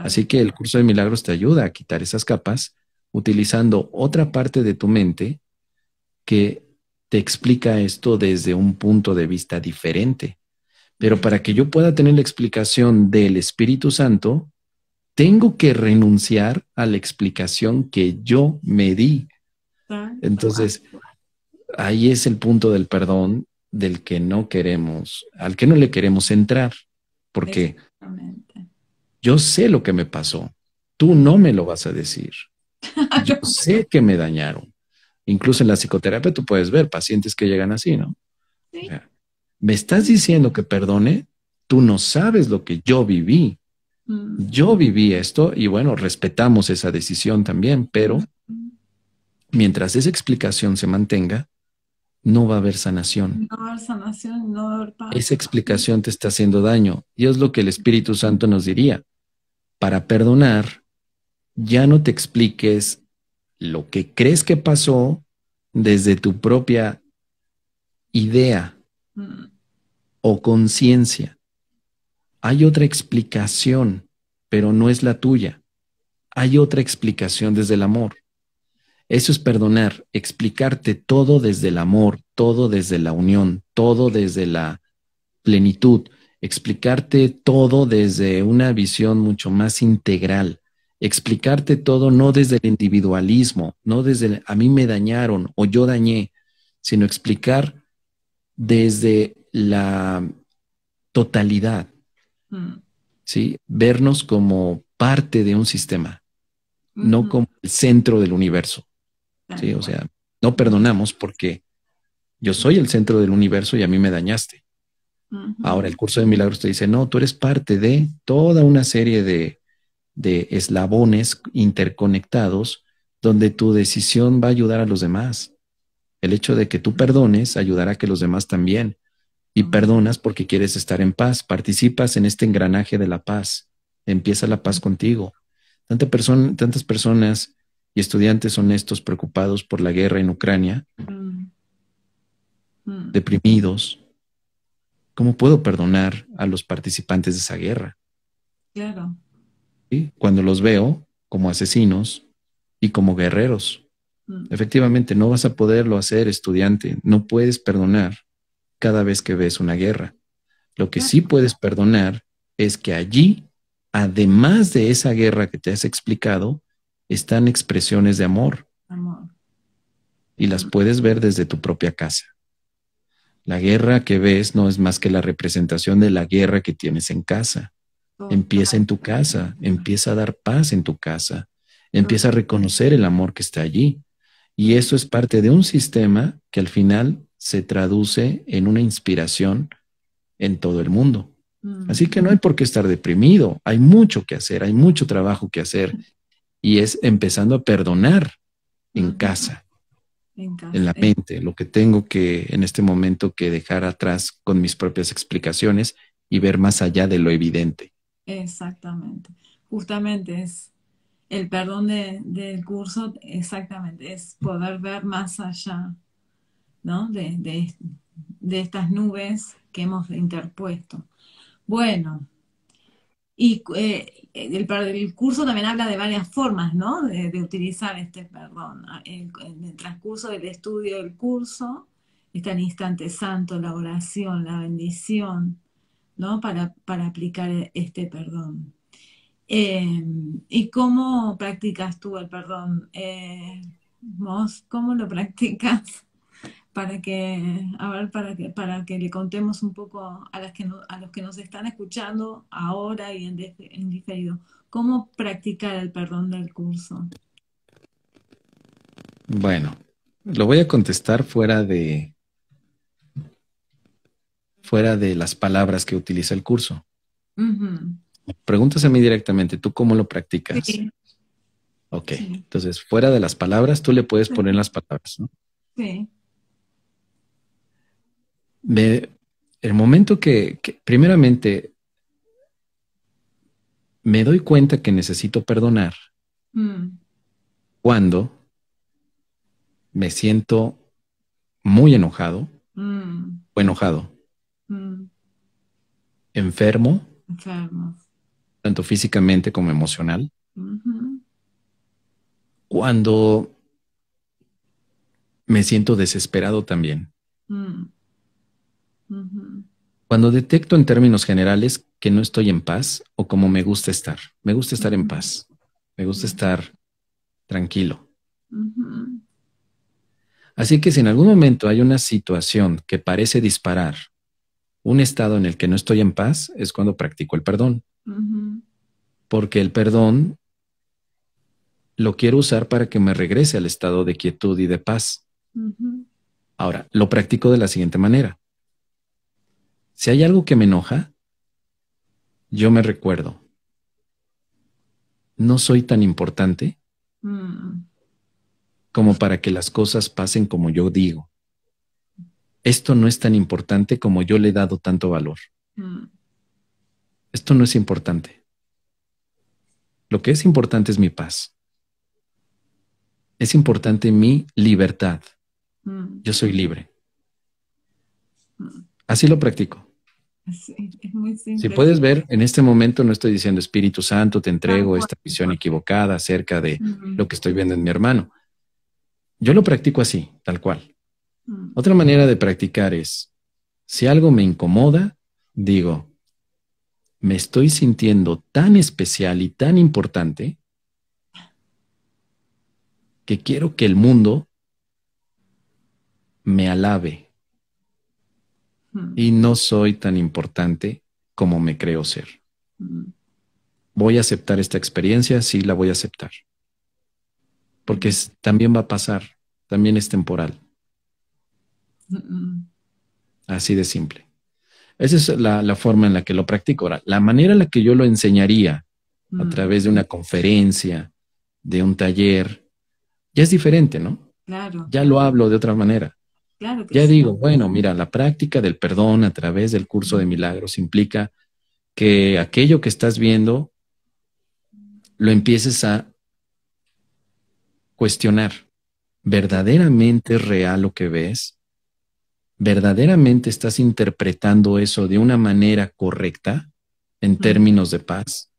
Así que el curso de milagros te ayuda a quitar esas capas utilizando otra parte de tu mente que te explica esto desde un punto de vista diferente. Pero para que yo pueda tener la explicación del Espíritu Santo, tengo que renunciar a la explicación que yo me di. Entonces, ahí es el punto del perdón del que no queremos, al que no le queremos entrar, porque yo sé lo que me pasó. Tú no me lo vas a decir. Yo sé que me dañaron. Incluso en la psicoterapia tú puedes ver pacientes que llegan así, ¿no? Sí. me estás diciendo que perdone, tú no sabes lo que yo viví. Mm. Yo viví esto y bueno, respetamos esa decisión también, pero mm. mientras esa explicación se mantenga, no va a haber sanación. No va a haber sanación, no va a haber paz. Esa explicación te está haciendo daño y es lo que el Espíritu Santo nos diría para perdonar, ya no te expliques lo que crees que pasó desde tu propia idea mm. o conciencia. Hay otra explicación, pero no es la tuya. Hay otra explicación desde el amor. Eso es perdonar, explicarte todo desde el amor, todo desde la unión, todo desde la plenitud explicarte todo desde una visión mucho más integral, explicarte todo no desde el individualismo, no desde a mí me dañaron o yo dañé, sino explicar desde la totalidad, mm. ¿sí? Vernos como parte de un sistema, no como el centro del universo, ¿sí? O sea, no perdonamos porque yo soy el centro del universo y a mí me dañaste. Ahora, el curso de milagros te dice, no, tú eres parte de toda una serie de, de eslabones interconectados donde tu decisión va a ayudar a los demás. El hecho de que tú perdones ayudará a que los demás también. Y perdonas porque quieres estar en paz, participas en este engranaje de la paz, empieza la paz contigo. tantas personas y estudiantes honestos preocupados por la guerra en Ucrania, mm. Mm. deprimidos, ¿Cómo puedo perdonar a los participantes de esa guerra? Claro. Cuando los veo como asesinos y como guerreros. Mm. Efectivamente, no vas a poderlo hacer, estudiante. No puedes perdonar cada vez que ves una guerra. Lo que sí puedes perdonar es que allí, además de esa guerra que te has explicado, están expresiones de amor. Amor. Y las mm. puedes ver desde tu propia casa. La guerra que ves no es más que la representación de la guerra que tienes en casa. Oh, empieza en tu casa, empieza a dar paz en tu casa, empieza a reconocer el amor que está allí. Y eso es parte de un sistema que al final se traduce en una inspiración en todo el mundo. Así que no hay por qué estar deprimido, hay mucho que hacer, hay mucho trabajo que hacer y es empezando a perdonar en casa en la mente, lo que tengo que en este momento que dejar atrás con mis propias explicaciones y ver más allá de lo evidente. Exactamente, justamente es el perdón del curso, exactamente, es poder ver más allá ¿no? de, estas nubes que hemos interpuesto. Bueno, y eh, el, curso también habla de varias formas, ¿no? De, utilizar este perdón. Ah, en el, transcurso del estudio del curso está el instante santo, la oración, la bendición, ¿no? Para, aplicar este perdón. Eh, ¿Y cómo practicas tú el perdón? Eh, cómo lo practicas? para que, a ver, para que, para que le contemos un poco a, las que a los que nos están escuchando ahora y en, diferido, cómo practicar el perdón del curso. Bueno, lo voy a contestar fuera de fuera de las palabras que utiliza el curso. Pregúntase a mí directamente, ¿tú cómo lo practicas? Sí. Ok, entonces fuera de las palabras, tú le puedes poner las palabras, ¿no? Sí me, el momento que, primeramente, me doy cuenta que necesito perdonar mm. cuando me siento muy enojado mm. o enojado, mm. enfermo, tanto físicamente como emocional. Cuando me siento desesperado también. Cuando detecto en términos generales que no estoy en paz o como me gusta estar, me gusta estar en paz, me gusta estar tranquilo. Así que si en algún momento hay una situación que parece disparar un estado en el que no estoy en paz, es cuando practico el perdón. Porque el perdón lo quiero usar para que me regrese al estado de quietud y de paz. Ahora, lo practico de la siguiente manera. Si hay algo que me enoja, yo me recuerdo. No soy tan importante mm. como para que las cosas pasen como yo digo. Esto no es tan importante como yo le he dado tanto valor. Mm. Esto no es importante. Lo que es importante es mi paz. Es importante mi libertad. Mm. Yo soy libre. Así lo practico. Si puedes ver, en este momento no estoy diciendo Espíritu Santo, te entrego ah, esta visión equivocada acerca de mm. lo que estoy viendo en mi hermano. Yo lo practico así, tal cual. Mm. Otra manera de practicar es, si algo me incomoda, digo, me estoy sintiendo tan especial y tan importante que quiero que el mundo me alabe, y mm. no soy tan importante como me creo ser. Mm. Voy a aceptar esta experiencia, sí la voy a aceptar. Porque mm. también va a pasar, también es temporal. Así de simple. Esa es la, la, forma en la que lo practico. Ahora, la manera en la que yo lo enseñaría a través de una conferencia, de un taller, ya es diferente, ¿no? Claro. Ya lo hablo de otra manera ya digo, bueno, mira, la práctica del perdón a través del curso de milagros implica que aquello que estás viendo lo empieces a cuestionar. ¿Verdaderamente es real lo que ves? ¿Verdaderamente estás interpretando eso de una manera correcta en términos de paz?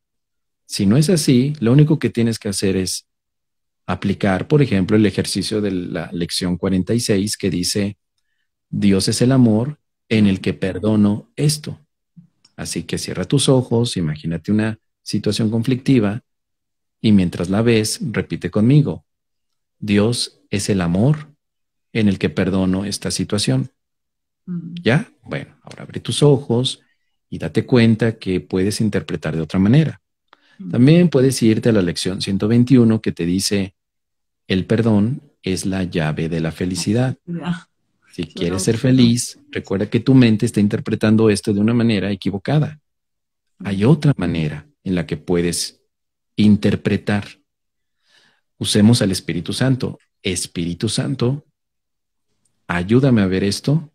Si no es así, lo único que tienes que hacer es aplicar, por ejemplo, el ejercicio de la lección 46 que dice, Dios es el amor en el que perdono esto. Así que cierra tus ojos, imagínate una situación conflictiva y mientras la ves, repite conmigo, Dios es el amor en el que perdono esta situación. Mm. ¿Ya? Bueno, ahora abre tus ojos y date cuenta que puedes interpretar de otra manera. También puedes irte a la lección 121 que te dice, el perdón es la llave de la felicidad. Si quieres ser feliz, recuerda que tu mente está interpretando esto de una manera equivocada. Hay otra manera en la que puedes interpretar. Usemos al Espíritu Santo. Espíritu Santo, ayúdame a ver esto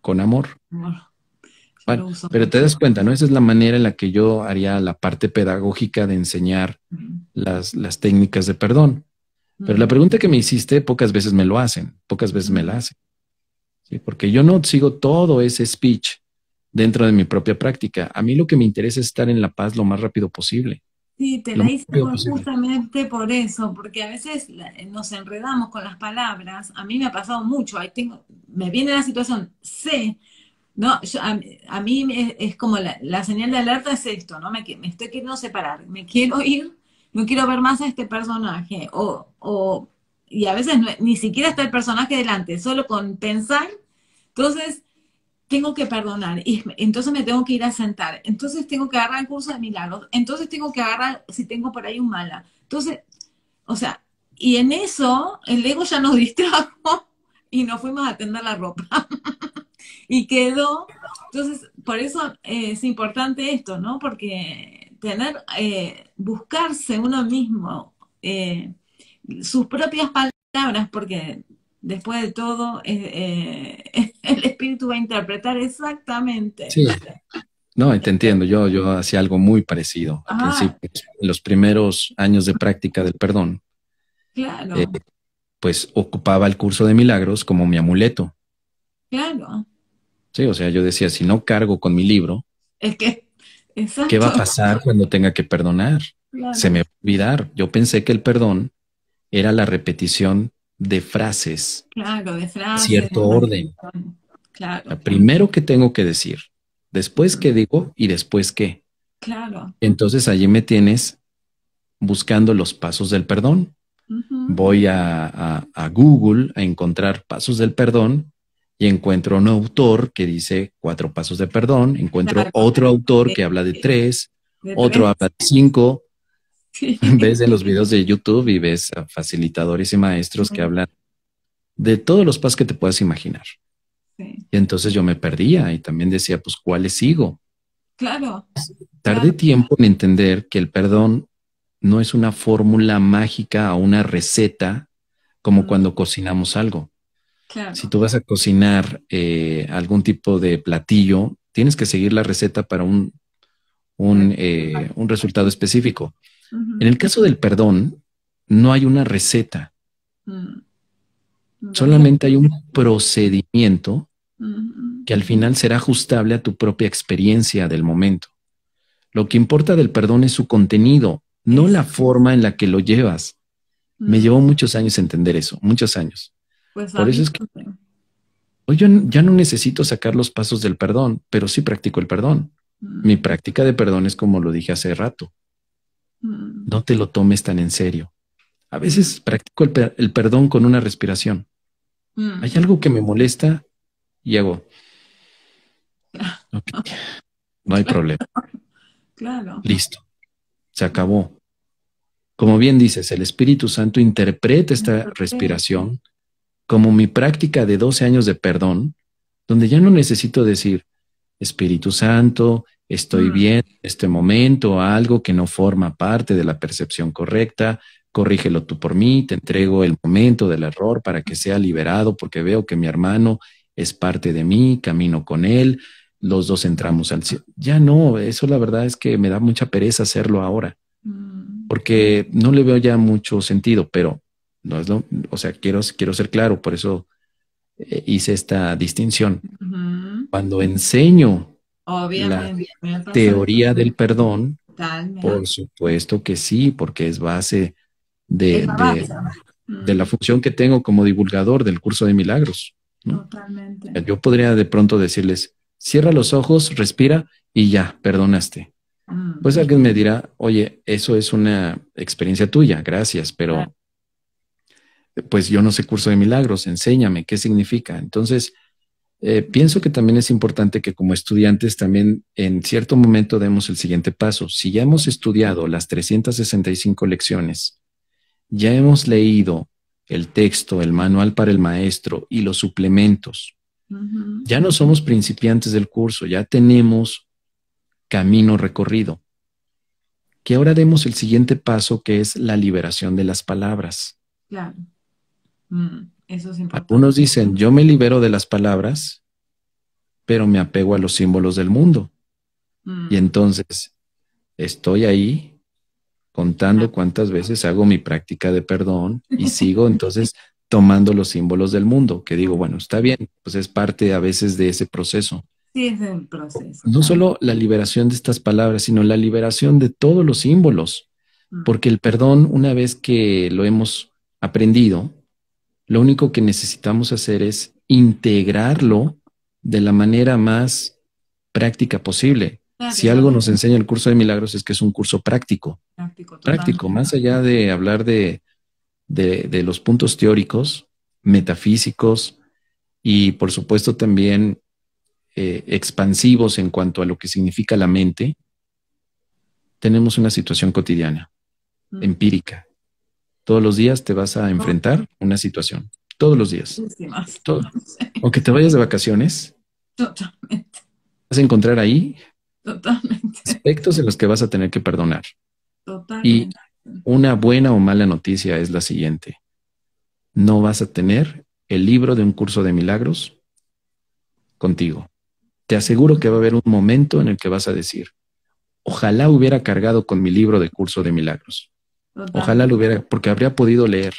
con amor. amor pero te das cuenta, ¿no? Esa es la manera en la que yo haría la parte pedagógica de enseñar las, las, técnicas de perdón. Pero la pregunta que me hiciste, pocas veces me lo hacen, pocas veces me la hacen. ¿sí? Porque yo no sigo todo ese speech dentro de mi propia práctica. A mí lo que me interesa es estar en la paz lo más rápido posible. Sí, te la hice justamente por eso, porque a veces eh, nos enredamos con las palabras. A mí me ha pasado mucho. Ahí tengo, me viene la situación, sé no, a, mí es, como la, señal de alerta es esto, ¿no? Me, estoy queriendo separar, me quiero ir, no quiero ver más a este personaje. O, o, y a veces ni siquiera está el personaje delante, solo con pensar, entonces tengo que perdonar, y entonces me tengo que ir a sentar, entonces tengo que agarrar el curso de milagros, entonces tengo que agarrar si tengo por ahí un mala. Entonces, o sea, y en eso el ego ya nos distrajo y nos fuimos a tender la ropa y quedó. Entonces, por eso eh, es importante esto, ¿no? Porque tener, eh, buscarse uno mismo, eh, sus propias palabras, porque después de todo eh, eh, el espíritu va a interpretar exactamente. Sí. No, te entiendo, yo, yo hacía algo muy parecido. en los primeros años de práctica del perdón, claro. pues ocupaba el curso de milagros como mi amuleto. Claro. Sí, o sea, yo decía, si no cargo con mi libro, que, ¿qué va a pasar cuando tenga que perdonar? Se me va a olvidar. Yo pensé que el perdón era la repetición de frases. Claro, de frases. Cierto orden. Claro, Primero que tengo que decir, después ¿qué digo y después qué. Claro. Entonces allí me tienes buscando los pasos del perdón. Voy a Google a encontrar pasos del perdón y encuentro un autor que dice cuatro pasos de perdón, encuentro otro autor que habla de tres, otro habla de cinco. ves en los videos de YouTube y ves a facilitadores y maestros que hablan de todos los pasos que te puedas imaginar. Y entonces yo me perdía y también decía, pues, ¿cuáles sigo? Claro. Tardé tiempo en entender que el perdón no es una fórmula mágica o una receta como cuando cocinamos algo. Si tú vas a cocinar eh, algún tipo de platillo, tienes que seguir la receta para un, un, eh, resultado específico. En el caso del perdón, no hay una receta. Mm. Solamente hay un procedimiento que al final será ajustable a tu propia experiencia del momento. Lo que importa del perdón es su contenido, no la forma en la que lo llevas. Me llevó muchos años entender eso, muchos años. Pues Por eso es que hoy ya no necesito sacar los pasos del perdón, pero sí practico el perdón. Mi mm. práctica de perdón es como lo dije hace rato. Mm. No te lo tomes tan en serio. A veces practico el, perdón con una respiración. Mm. Hay algo que me molesta y hago. No hay problema. Claro. Listo. Se acabó. Como bien dices, el Espíritu Santo interpreta esta respiración como mi práctica de 12 años de perdón, donde ya no necesito decir, Espíritu Santo, estoy mm. bien este momento, algo que no forma parte de la percepción correcta, corrígelo tú por mí, te entrego el momento del error para que sea liberado porque veo que mi hermano es parte de mí, camino con él, los dos entramos al cielo. Ya no, eso la verdad es que me da mucha pereza hacerlo ahora, mm. porque no le veo ya mucho sentido, pero no es lo, o sea, quiero, quiero ser claro, por eso eh, hice esta distinción. Cuando enseño la teoría del perdón, por supuesto que sí, porque es base de, la función que tengo como divulgador del curso de milagros. Eh, yo podría de pronto decirles, cierra los ojos, respira y ya, perdonaste. Mm. Pues alguien me dirá, oye, eso es una experiencia tuya, gracias, pero pues yo no sé curso de milagros, enséñame qué significa. Entonces, eh, pienso que también es importante que como estudiantes también en cierto momento demos el siguiente paso. Si ya hemos estudiado las 365 lecciones, ya hemos leído el texto, el manual para el maestro y los suplementos, ya no somos principiantes del curso, ya tenemos camino recorrido. Que ahora demos el siguiente paso que es la liberación de las palabras. Claro. Mm, Algunos dicen, yo me libero de las palabras, pero me apego a los símbolos del mundo. Mm. Y entonces estoy ahí contando ah. cuántas veces hago mi práctica de perdón y sigo entonces tomando los símbolos del mundo, que digo, bueno, está bien, pues es parte a veces de ese proceso. Sí, es el proceso. No solo la liberación de estas palabras, sino la liberación de todos los símbolos, mm. porque el perdón, una vez que lo hemos aprendido, lo único que necesitamos hacer es integrarlo de la manera más práctica posible. si algo nos enseña el curso de milagros es que es un curso práctico. Práctico, más allá de hablar de, los puntos teóricos, metafísicos y por supuesto también eh, expansivos en cuanto a lo que significa la mente, tenemos una situación cotidiana, mm. empírica, todos los días te vas a enfrentar una situación. Todos los días. O que te vayas de vacaciones. Totalmente. Vas a encontrar ahí Totalmente. aspectos en los que vas a tener que perdonar. Totalmente. Y una buena o mala noticia es la siguiente. No vas a tener el libro de un curso de milagros contigo. Te aseguro que va a haber un momento en el que vas a decir, ojalá hubiera cargado con mi libro de curso de milagros. Ojalá lo hubiera, porque habría podido leer.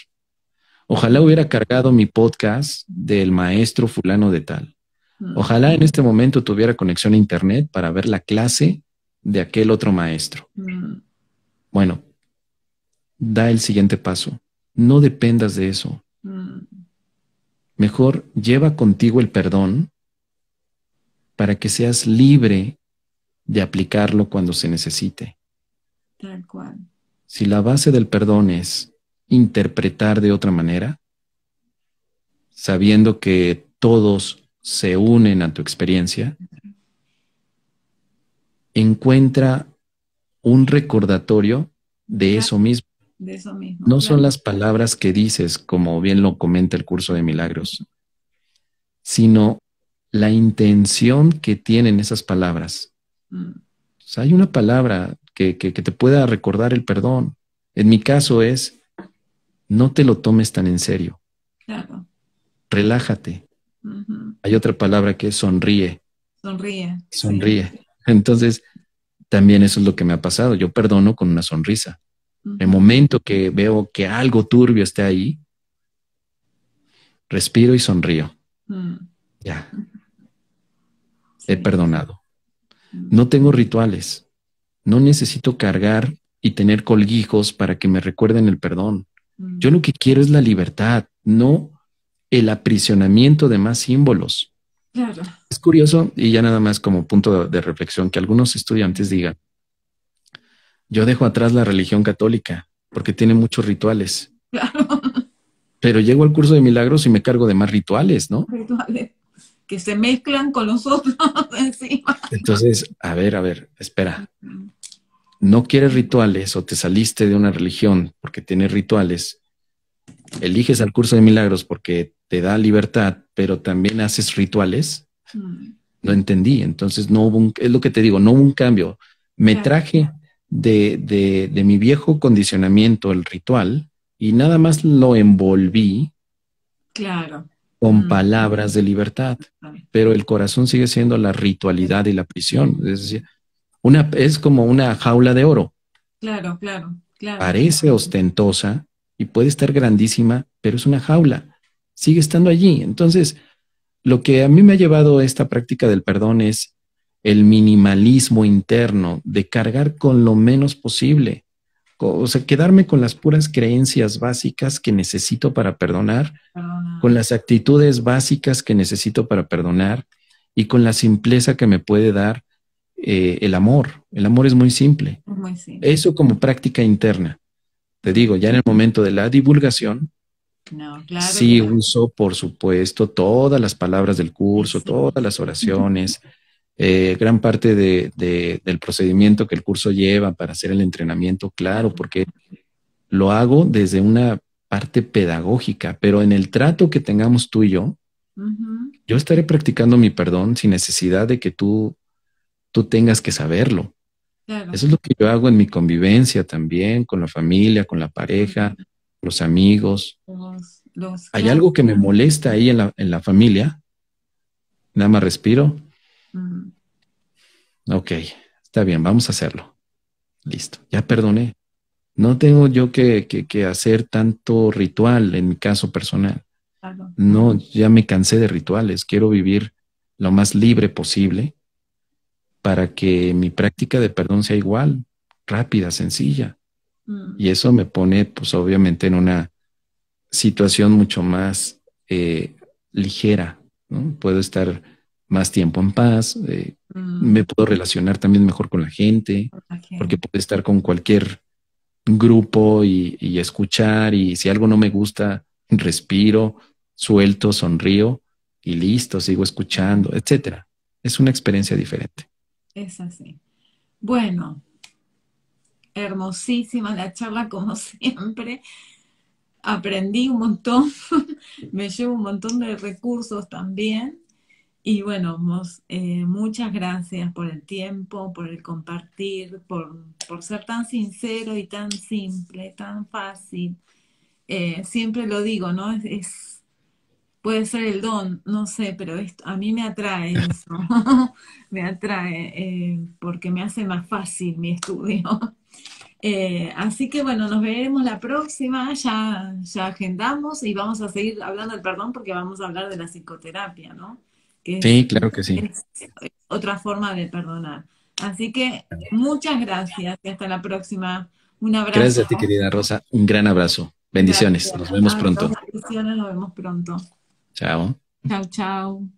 Ojalá hubiera cargado mi podcast del maestro fulano de tal. Mm. Ojalá en este momento tuviera conexión a internet para ver la clase de aquel otro maestro. Mm. Bueno, da el siguiente paso. No dependas de eso. Mm. Mejor lleva contigo el perdón para que seas libre de aplicarlo cuando se necesite. Tal cual si la base del perdón es interpretar de otra manera, sabiendo que todos se unen a tu experiencia, encuentra un recordatorio de eso mismo. No son las palabras que dices, como bien lo comenta el curso de milagros, sino la intención que tienen esas palabras. Mm. hay una palabra que, te pueda recordar el perdón. En mi caso es, no te lo tomes tan en serio. Claro. Relájate. Hay otra palabra que es sonríe. Sonríe. Sonríe. Entonces, también eso es lo que me ha pasado. Yo perdono con una sonrisa. En El momento que veo que algo turbio está ahí, respiro y sonrío. Mm. Ya. He perdonado. Mm. No tengo rituales. No necesito cargar y tener colguijos para que me recuerden el perdón. Mm. Yo lo que quiero es la libertad, no el aprisionamiento de más símbolos. Es curioso y ya nada más como punto de, reflexión que algunos estudiantes digan, yo dejo atrás la religión católica porque tiene muchos rituales. Pero llego al curso de milagros y me cargo de más rituales, ¿no? que se mezclan con los otros encima. Entonces, a ver, a ver, espera. No quieres rituales o te saliste de una religión porque tienes rituales. Eliges al curso de milagros porque te da libertad, pero también haces rituales. Mm. No entendí. Entonces, no hubo un, es lo que te digo, no hubo un cambio. Me traje de, de, de mi viejo condicionamiento el ritual y nada más lo envolví. Claro con palabras de libertad, pero el corazón sigue siendo la ritualidad y la prisión. Es decir, una, es como una jaula de oro. Claro, claro, claro. Parece ostentosa y puede estar grandísima, pero es una jaula. Sigue estando allí. Entonces, lo que a mí me ha llevado esta práctica del perdón es el minimalismo interno, de cargar con lo menos posible o sea, quedarme con las puras creencias básicas que necesito para perdonar, ah. con las actitudes básicas que necesito para perdonar y con la simpleza que me puede dar eh, el amor. El amor es muy simple. Eso como práctica interna. Te digo, ya en el momento de la divulgación, no, sí uso, por supuesto, todas las palabras del curso, todas las oraciones. Eh, gran parte del procedimiento que el curso lleva para hacer el entrenamiento, claro, porque lo hago desde una parte pedagógica, pero en el trato que tengamos tú y yo, yo estaré practicando mi perdón sin necesidad de que tú, tú tengas que saberlo. Eso es lo que yo hago en mi convivencia también, con la familia, con la pareja, los amigos. Hay algo que me molesta ahí en la, en la familia. Nada más respiro Ok, está bien, vamos a hacerlo. Listo, ya perdoné. No tengo yo que, hacer tanto ritual en mi caso personal. No, ya me cansé de rituales, quiero vivir lo más libre posible para que mi práctica de perdón sea igual, rápida, sencilla. Mm. Y eso me pone, pues obviamente, en una situación mucho más eh, ligera. ¿no? Puedo estar más tiempo en paz, eh, mm. me puedo relacionar también mejor con la gente, porque puedo estar con cualquier grupo y, y, escuchar y si algo no me gusta, respiro, suelto, sonrío y listo, sigo escuchando, etcétera. Es una experiencia diferente. Es así. Bueno, hermosísima la charla como siempre. Aprendí un montón, me llevo un montón de recursos también. Y bueno, eh, muchas gracias por el tiempo, por el compartir, por, por ser tan sincero y tan simple, tan fácil. Eh, siempre lo digo, ¿no? Es, puede ser el don, no sé, pero a mí me atrae eso, me atrae eh, porque me hace más fácil mi estudio. así que bueno, nos veremos la próxima, ya, ya agendamos y vamos a seguir hablando del perdón porque vamos a hablar de la psicoterapia, ¿no? sí, claro que sí. Es otra forma de perdonar. Así que muchas gracias y hasta la próxima. Un abrazo. Gracias a ti, querida Rosa. Un gran abrazo. Bendiciones. Nos vemos pronto. Bendiciones, nos vemos pronto. Chao. Chao, chao.